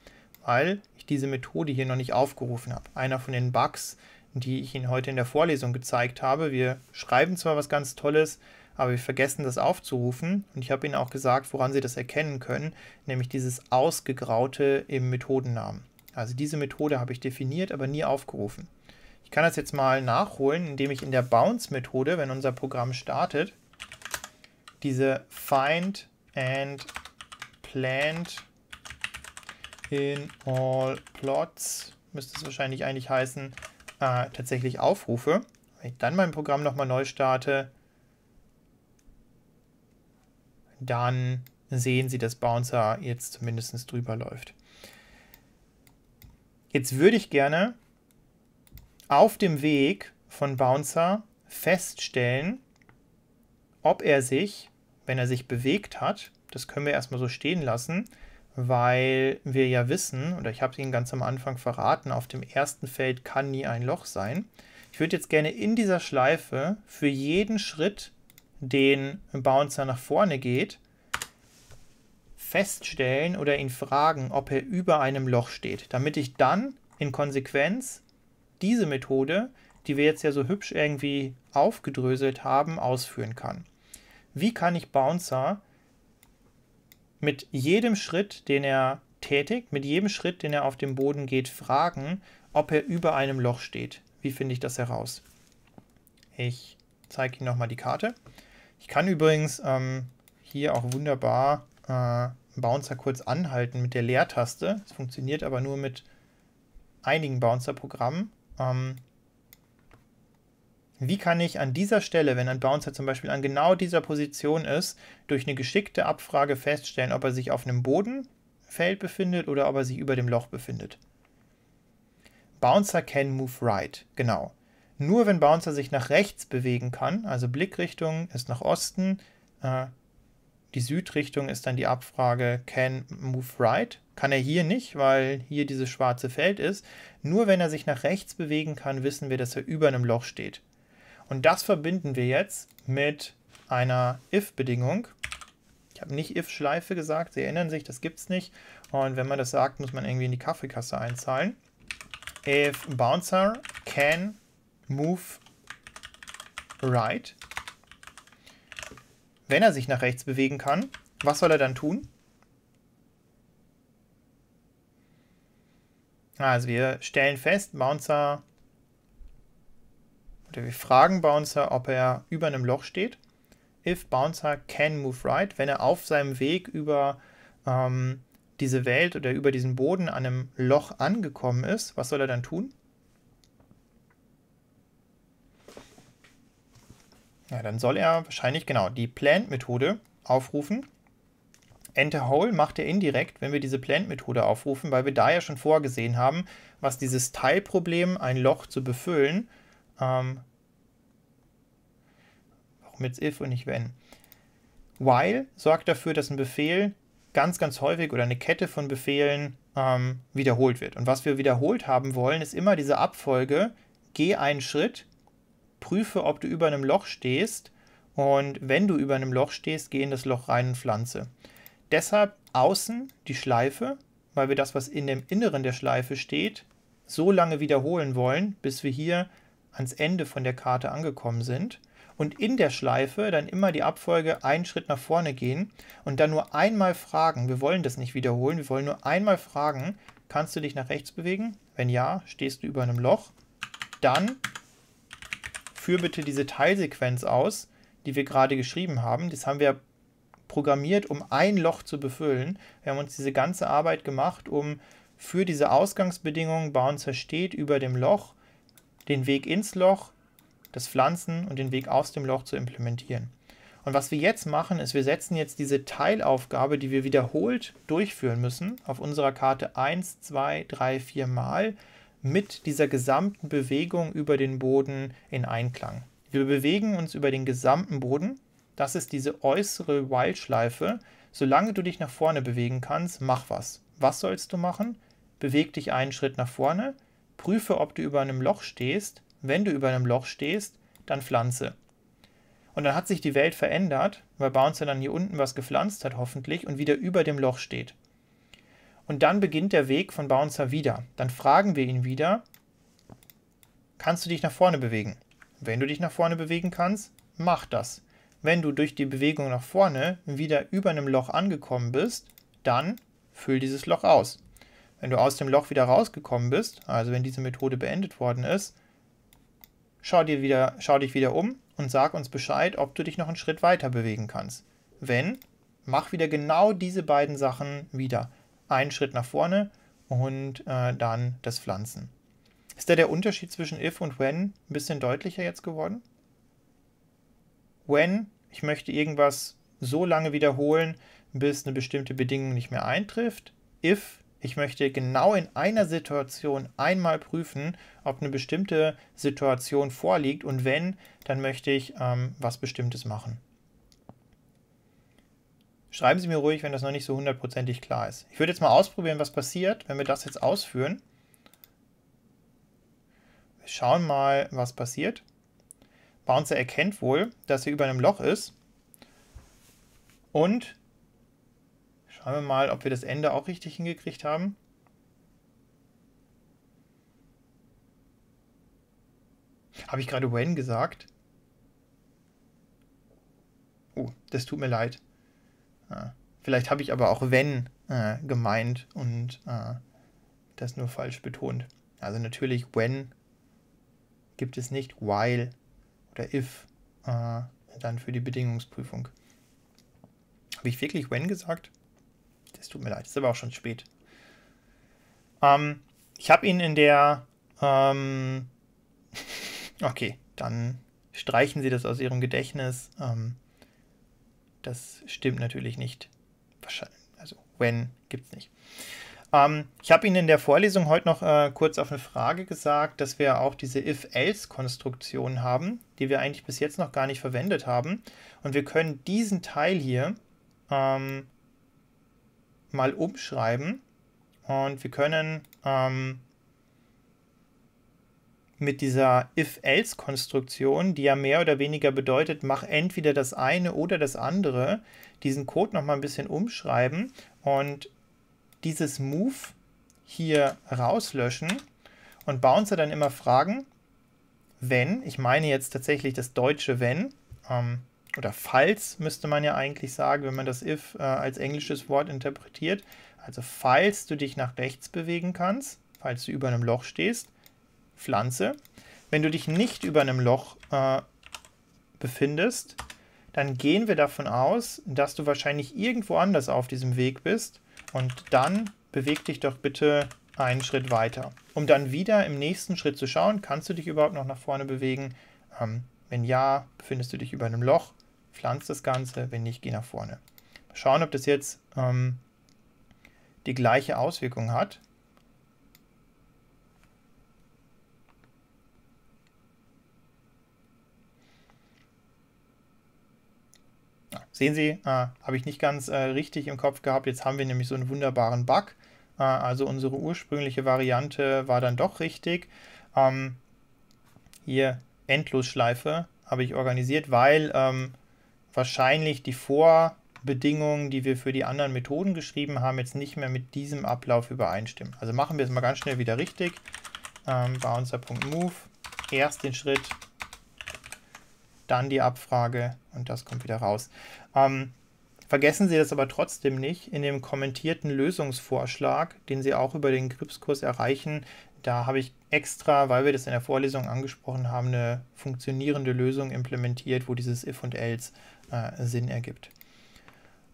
weil ich diese Methode hier noch nicht aufgerufen habe. Einer von den Bugs, die ich Ihnen heute in der Vorlesung gezeigt habe. Wir schreiben zwar was ganz Tolles, aber wir vergessen das aufzurufen. Und ich habe Ihnen auch gesagt, woran Sie das erkennen können, nämlich dieses Ausgegraute im Methodennamen. Also diese Methode habe ich definiert, aber nie aufgerufen. Ich kann das jetzt mal nachholen, indem ich in der Bounce-Methode, wenn unser Programm startet, diese Find and Plant in all plots müsste es wahrscheinlich eigentlich heißen, äh, tatsächlich aufrufe. Wenn ich dann mein Programm nochmal neu starte, dann sehen Sie, dass Bouncer jetzt zumindest drüber läuft. Jetzt würde ich gerne auf dem Weg von Bouncer feststellen, ob er sich, wenn er sich bewegt hat, das können wir erstmal so stehen lassen, weil wir ja wissen, oder ich habe es Ihnen ganz am Anfang verraten, auf dem ersten Feld kann nie ein Loch sein. Ich würde jetzt gerne in dieser Schleife für jeden Schritt, den Bouncer nach vorne geht, feststellen oder ihn fragen, ob er über einem Loch steht, damit ich dann in Konsequenz diese Methode, die wir jetzt ja so hübsch irgendwie aufgedröselt haben, ausführen kann. Wie kann ich Bouncer mit jedem Schritt, den er tätigt, mit jedem Schritt, den er auf dem Boden geht, fragen, ob er über einem Loch steht. Wie finde ich das heraus? Ich zeige Ihnen nochmal die Karte. Ich kann übrigens ähm, hier auch wunderbar äh, Bouncer kurz anhalten mit der Leertaste. Es funktioniert aber nur mit einigen Bouncer-Programmen. Ähm, wie kann ich an dieser Stelle, wenn ein Bouncer zum Beispiel an genau dieser Position ist, durch eine geschickte Abfrage feststellen, ob er sich auf einem Bodenfeld befindet oder ob er sich über dem Loch befindet? Bouncer can move right, genau. Nur wenn Bouncer sich nach rechts bewegen kann, also Blickrichtung ist nach Osten, äh, die Südrichtung ist dann die Abfrage can move right, kann er hier nicht, weil hier dieses schwarze Feld ist. Nur wenn er sich nach rechts bewegen kann, wissen wir, dass er über einem Loch steht. Und das verbinden wir jetzt mit einer if-Bedingung. Ich habe nicht if-Schleife gesagt, Sie erinnern sich, das gibt es nicht. Und wenn man das sagt, muss man irgendwie in die Kaffeekasse einzahlen. If Bouncer can move right, wenn er sich nach rechts bewegen kann, was soll er dann tun? Also wir stellen fest, Bouncer oder wir fragen Bouncer, ob er über einem Loch steht. If Bouncer can move right, wenn er auf seinem Weg über ähm, diese Welt oder über diesen Boden an einem Loch angekommen ist, was soll er dann tun? Ja, dann soll er wahrscheinlich genau die Plant-Methode aufrufen. Enter Hole macht er indirekt, wenn wir diese Plant-Methode aufrufen, weil wir da ja schon vorgesehen haben, was dieses Teilproblem, ein Loch zu befüllen, ähm, warum jetzt if und nicht wenn? While sorgt dafür, dass ein Befehl ganz, ganz häufig oder eine Kette von Befehlen ähm, wiederholt wird. Und was wir wiederholt haben wollen, ist immer diese Abfolge, geh einen Schritt, prüfe, ob du über einem Loch stehst und wenn du über einem Loch stehst, geh in das Loch rein und pflanze. Deshalb außen die Schleife, weil wir das, was in dem Inneren der Schleife steht, so lange wiederholen wollen, bis wir hier ans Ende von der Karte angekommen sind und in der Schleife dann immer die Abfolge einen Schritt nach vorne gehen und dann nur einmal fragen, wir wollen das nicht wiederholen, wir wollen nur einmal fragen, kannst du dich nach rechts bewegen? Wenn ja, stehst du über einem Loch. Dann führ bitte diese Teilsequenz aus, die wir gerade geschrieben haben. Das haben wir programmiert, um ein Loch zu befüllen. Wir haben uns diese ganze Arbeit gemacht, um für diese Ausgangsbedingungen Bounce steht über dem Loch den Weg ins Loch, das Pflanzen und den Weg aus dem Loch zu implementieren. Und was wir jetzt machen, ist, wir setzen jetzt diese Teilaufgabe, die wir wiederholt durchführen müssen, auf unserer Karte 1, 2, 3, 4 Mal mit dieser gesamten Bewegung über den Boden in Einklang. Wir bewegen uns über den gesamten Boden. Das ist diese äußere Wildschleife. Solange du dich nach vorne bewegen kannst, mach was. Was sollst du machen? Beweg dich einen Schritt nach vorne, Prüfe, ob du über einem Loch stehst. Wenn du über einem Loch stehst, dann pflanze. Und dann hat sich die Welt verändert, weil Bouncer dann hier unten was gepflanzt hat, hoffentlich, und wieder über dem Loch steht. Und dann beginnt der Weg von Bouncer wieder. Dann fragen wir ihn wieder, kannst du dich nach vorne bewegen? Wenn du dich nach vorne bewegen kannst, mach das. Wenn du durch die Bewegung nach vorne wieder über einem Loch angekommen bist, dann füll dieses Loch aus. Wenn du aus dem Loch wieder rausgekommen bist, also wenn diese Methode beendet worden ist, schau, dir wieder, schau dich wieder um und sag uns Bescheid, ob du dich noch einen Schritt weiter bewegen kannst. Wenn, mach wieder genau diese beiden Sachen wieder. Einen Schritt nach vorne und äh, dann das Pflanzen. Ist da der Unterschied zwischen if und when ein bisschen deutlicher jetzt geworden? When, ich möchte irgendwas so lange wiederholen, bis eine bestimmte Bedingung nicht mehr eintrifft. If, ich möchte genau in einer Situation einmal prüfen, ob eine bestimmte Situation vorliegt und wenn, dann möchte ich ähm, was Bestimmtes machen. Schreiben Sie mir ruhig, wenn das noch nicht so hundertprozentig klar ist. Ich würde jetzt mal ausprobieren, was passiert, wenn wir das jetzt ausführen. Wir schauen mal, was passiert. Bouncer erkennt wohl, dass er über einem Loch ist und Schauen wir mal, ob wir das Ende auch richtig hingekriegt haben. Habe ich gerade when gesagt? Oh, das tut mir leid. Ah, vielleicht habe ich aber auch wenn äh, gemeint und äh, das nur falsch betont. Also natürlich when gibt es nicht while oder if äh, dann für die Bedingungsprüfung. Habe ich wirklich when gesagt? Es tut mir leid, es ist aber auch schon spät. Ähm, ich habe ihn in der... Ähm, okay, dann streichen Sie das aus Ihrem Gedächtnis. Ähm, das stimmt natürlich nicht. Wahrscheinlich. Also, wenn, gibt es nicht. Ähm, ich habe Ihnen in der Vorlesung heute noch äh, kurz auf eine Frage gesagt, dass wir auch diese If-Else-Konstruktion haben, die wir eigentlich bis jetzt noch gar nicht verwendet haben. Und wir können diesen Teil hier ähm, mal umschreiben und wir können ähm, mit dieser If-Else-Konstruktion, die ja mehr oder weniger bedeutet, mach entweder das eine oder das andere, diesen Code nochmal ein bisschen umschreiben und dieses Move hier rauslöschen und Bouncer dann immer fragen, wenn, ich meine jetzt tatsächlich das deutsche wenn, ähm, oder falls müsste man ja eigentlich sagen, wenn man das if äh, als englisches Wort interpretiert. Also falls du dich nach rechts bewegen kannst, falls du über einem Loch stehst, Pflanze. Wenn du dich nicht über einem Loch äh, befindest, dann gehen wir davon aus, dass du wahrscheinlich irgendwo anders auf diesem Weg bist und dann beweg dich doch bitte einen Schritt weiter. Um dann wieder im nächsten Schritt zu schauen, kannst du dich überhaupt noch nach vorne bewegen? Ähm, wenn ja, befindest du dich über einem Loch? pflanze das Ganze, wenn nicht, gehe nach vorne. Schauen, ob das jetzt ähm, die gleiche Auswirkung hat. sehen Sie, äh, habe ich nicht ganz äh, richtig im Kopf gehabt. Jetzt haben wir nämlich so einen wunderbaren Bug. Äh, also unsere ursprüngliche Variante war dann doch richtig. Ähm, hier Endlosschleife habe ich organisiert, weil ähm, wahrscheinlich die Vorbedingungen, die wir für die anderen Methoden geschrieben haben, jetzt nicht mehr mit diesem Ablauf übereinstimmen. Also machen wir es mal ganz schnell wieder richtig. Ähm, bouncer.move, erst den Schritt, dann die Abfrage und das kommt wieder raus. Ähm, Vergessen Sie das aber trotzdem nicht in dem kommentierten Lösungsvorschlag, den Sie auch über den Gripskurs erreichen. Da habe ich extra, weil wir das in der Vorlesung angesprochen haben, eine funktionierende Lösung implementiert, wo dieses If und Else äh, Sinn ergibt.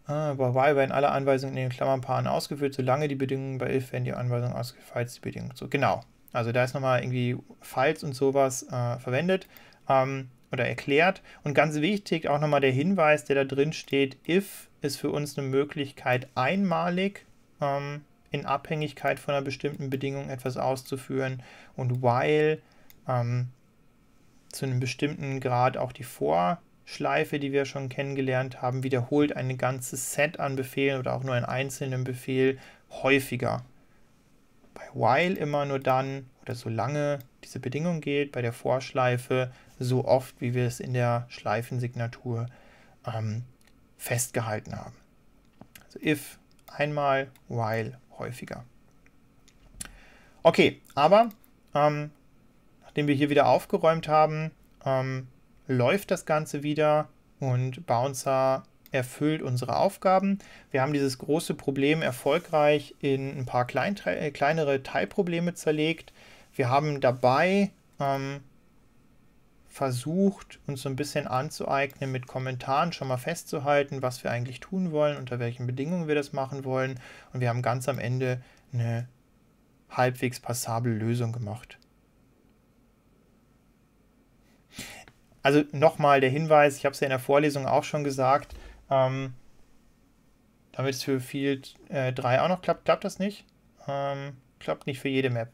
Äh, bei while werden alle Anweisungen in den Klammernpaaren ausgeführt, solange die Bedingungen bei if werden die Anweisungen ausgeführt, falls die Bedingungen so. Genau. Also da ist nochmal irgendwie falls und sowas äh, verwendet ähm, oder erklärt. Und ganz wichtig auch nochmal der Hinweis, der da drin steht, if ist für uns eine Möglichkeit, einmalig ähm, in Abhängigkeit von einer bestimmten Bedingung etwas auszuführen und while ähm, zu einem bestimmten Grad auch die Vor- Schleife, die wir schon kennengelernt haben, wiederholt ein ganzes Set an Befehlen oder auch nur einen einzelnen Befehl häufiger. Bei while immer nur dann oder solange diese Bedingung gilt, bei der Vorschleife so oft, wie wir es in der Schleifensignatur ähm, festgehalten haben. Also if einmal, while häufiger. Okay, aber ähm, nachdem wir hier wieder aufgeräumt haben, ähm, läuft das Ganze wieder und Bouncer erfüllt unsere Aufgaben. Wir haben dieses große Problem erfolgreich in ein paar klein, äh, kleinere Teilprobleme zerlegt. Wir haben dabei ähm, versucht, uns so ein bisschen anzueignen, mit Kommentaren schon mal festzuhalten, was wir eigentlich tun wollen, unter welchen Bedingungen wir das machen wollen. Und wir haben ganz am Ende eine halbwegs passable Lösung gemacht. also nochmal der Hinweis, ich habe es ja in der Vorlesung auch schon gesagt, ähm, damit es für Field äh, 3 auch noch klappt, klappt das nicht. Ähm, klappt nicht für jede Map.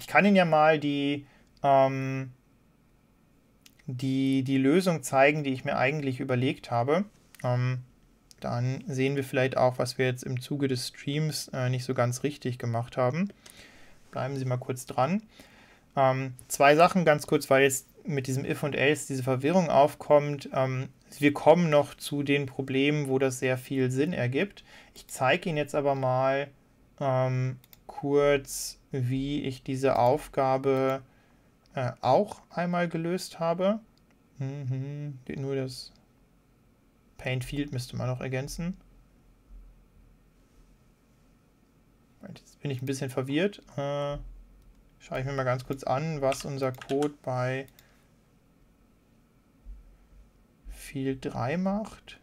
Ich kann Ihnen ja mal die, ähm, die, die Lösung zeigen, die ich mir eigentlich überlegt habe. Ähm, dann sehen wir vielleicht auch, was wir jetzt im Zuge des Streams äh, nicht so ganz richtig gemacht haben. Bleiben Sie mal kurz dran. Ähm, zwei Sachen ganz kurz, weil jetzt mit diesem If und Else diese Verwirrung aufkommt. Ähm, wir kommen noch zu den Problemen, wo das sehr viel Sinn ergibt. Ich zeige Ihnen jetzt aber mal ähm, kurz, wie ich diese Aufgabe äh, auch einmal gelöst habe. Mhm, nur das Paint Field müsste man noch ergänzen. Jetzt bin ich ein bisschen verwirrt. Äh, schaue ich mir mal ganz kurz an, was unser Code bei Befehl 3 macht.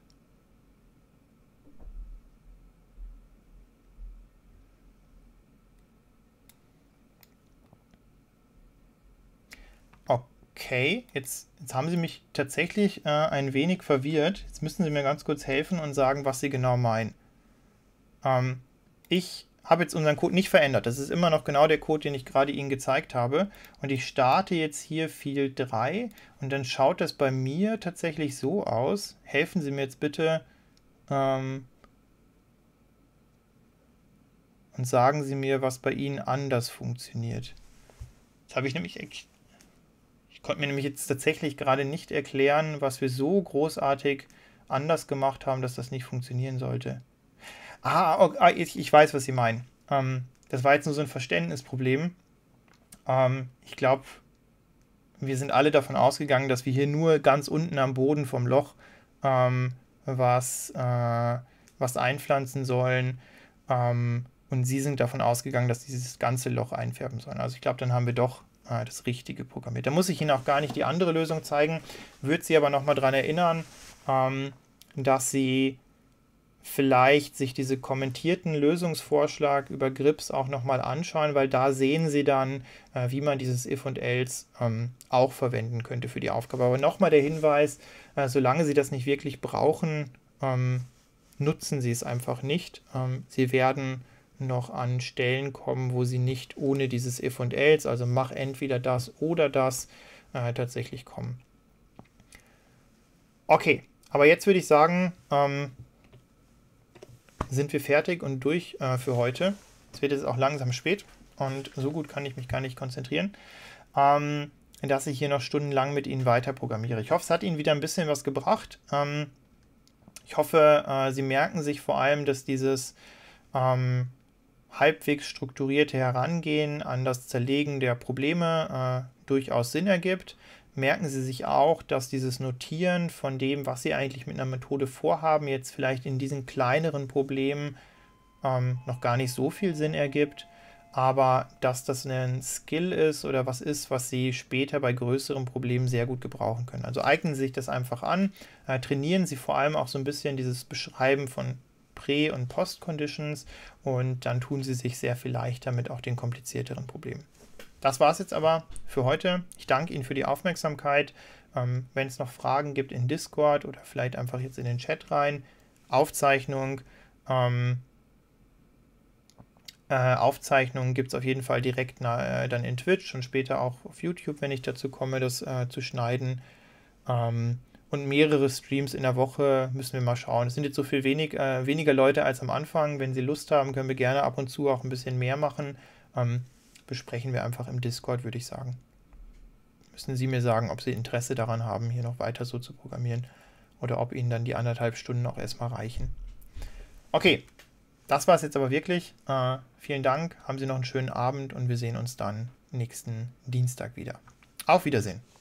Okay, jetzt, jetzt haben Sie mich tatsächlich äh, ein wenig verwirrt. Jetzt müssen Sie mir ganz kurz helfen und sagen, was Sie genau meinen. Ähm, ich habe jetzt unseren Code nicht verändert. Das ist immer noch genau der Code, den ich gerade Ihnen gezeigt habe. Und ich starte jetzt hier Field 3 und dann schaut das bei mir tatsächlich so aus. Helfen Sie mir jetzt bitte ähm, und sagen Sie mir, was bei Ihnen anders funktioniert. Jetzt habe ich nämlich... Ich konnte mir nämlich jetzt tatsächlich gerade nicht erklären, was wir so großartig anders gemacht haben, dass das nicht funktionieren sollte. Ah, okay, oh, ah, ich, ich weiß, was Sie meinen. Ähm, das war jetzt nur so ein Verständnisproblem. Ähm, ich glaube, wir sind alle davon ausgegangen, dass wir hier nur ganz unten am Boden vom Loch ähm, was, äh, was einpflanzen sollen. Ähm, und sie sind davon ausgegangen, dass dieses ganze Loch einfärben sollen. Also ich glaube, dann haben wir doch äh, das Richtige programmiert. Da muss ich Ihnen auch gar nicht die andere Lösung zeigen, würde Sie aber nochmal daran erinnern, ähm, dass Sie vielleicht sich diese kommentierten Lösungsvorschlag über Grips auch nochmal anschauen, weil da sehen Sie dann, äh, wie man dieses If und Else ähm, auch verwenden könnte für die Aufgabe. Aber nochmal der Hinweis, äh, solange Sie das nicht wirklich brauchen, ähm, nutzen Sie es einfach nicht. Ähm, Sie werden noch an Stellen kommen, wo Sie nicht ohne dieses If und Else, also mach entweder das oder das, äh, tatsächlich kommen. Okay, aber jetzt würde ich sagen, ähm, sind wir fertig und durch äh, für heute. Es wird jetzt auch langsam spät und so gut kann ich mich gar nicht konzentrieren, ähm, dass ich hier noch stundenlang mit Ihnen weiter programmiere. Ich hoffe, es hat Ihnen wieder ein bisschen was gebracht. Ähm, ich hoffe, äh, Sie merken sich vor allem, dass dieses ähm, halbwegs strukturierte Herangehen an das Zerlegen der Probleme äh, durchaus Sinn ergibt merken Sie sich auch, dass dieses Notieren von dem, was Sie eigentlich mit einer Methode vorhaben, jetzt vielleicht in diesen kleineren Problemen ähm, noch gar nicht so viel Sinn ergibt, aber dass das ein Skill ist oder was ist, was Sie später bei größeren Problemen sehr gut gebrauchen können. Also eignen Sie sich das einfach an, äh, trainieren Sie vor allem auch so ein bisschen dieses Beschreiben von Pre- und Post-Conditions und dann tun Sie sich sehr viel leichter mit auch den komplizierteren Problemen. Das war es jetzt aber für heute. Ich danke Ihnen für die Aufmerksamkeit. Ähm, Wenn es noch Fragen gibt in Discord oder vielleicht einfach jetzt in den Chat rein. Aufzeichnung. Ähm, äh, Aufzeichnungen gibt es auf jeden Fall direkt na, äh, dann in Twitch und später auch auf YouTube, wenn ich dazu komme, das äh, zu schneiden. Ähm, und mehrere Streams in der Woche müssen wir mal schauen. Es sind jetzt so viel wenig, äh, weniger Leute als am Anfang. Wenn Sie Lust haben, können wir gerne ab und zu auch ein bisschen mehr machen. Ähm, besprechen wir einfach im Discord, würde ich sagen. Müssen Sie mir sagen, ob Sie Interesse daran haben, hier noch weiter so zu programmieren oder ob Ihnen dann die anderthalb Stunden auch erstmal reichen. Okay, das war es jetzt aber wirklich. Äh, vielen Dank, haben Sie noch einen schönen Abend und wir sehen uns dann nächsten Dienstag wieder. Auf Wiedersehen.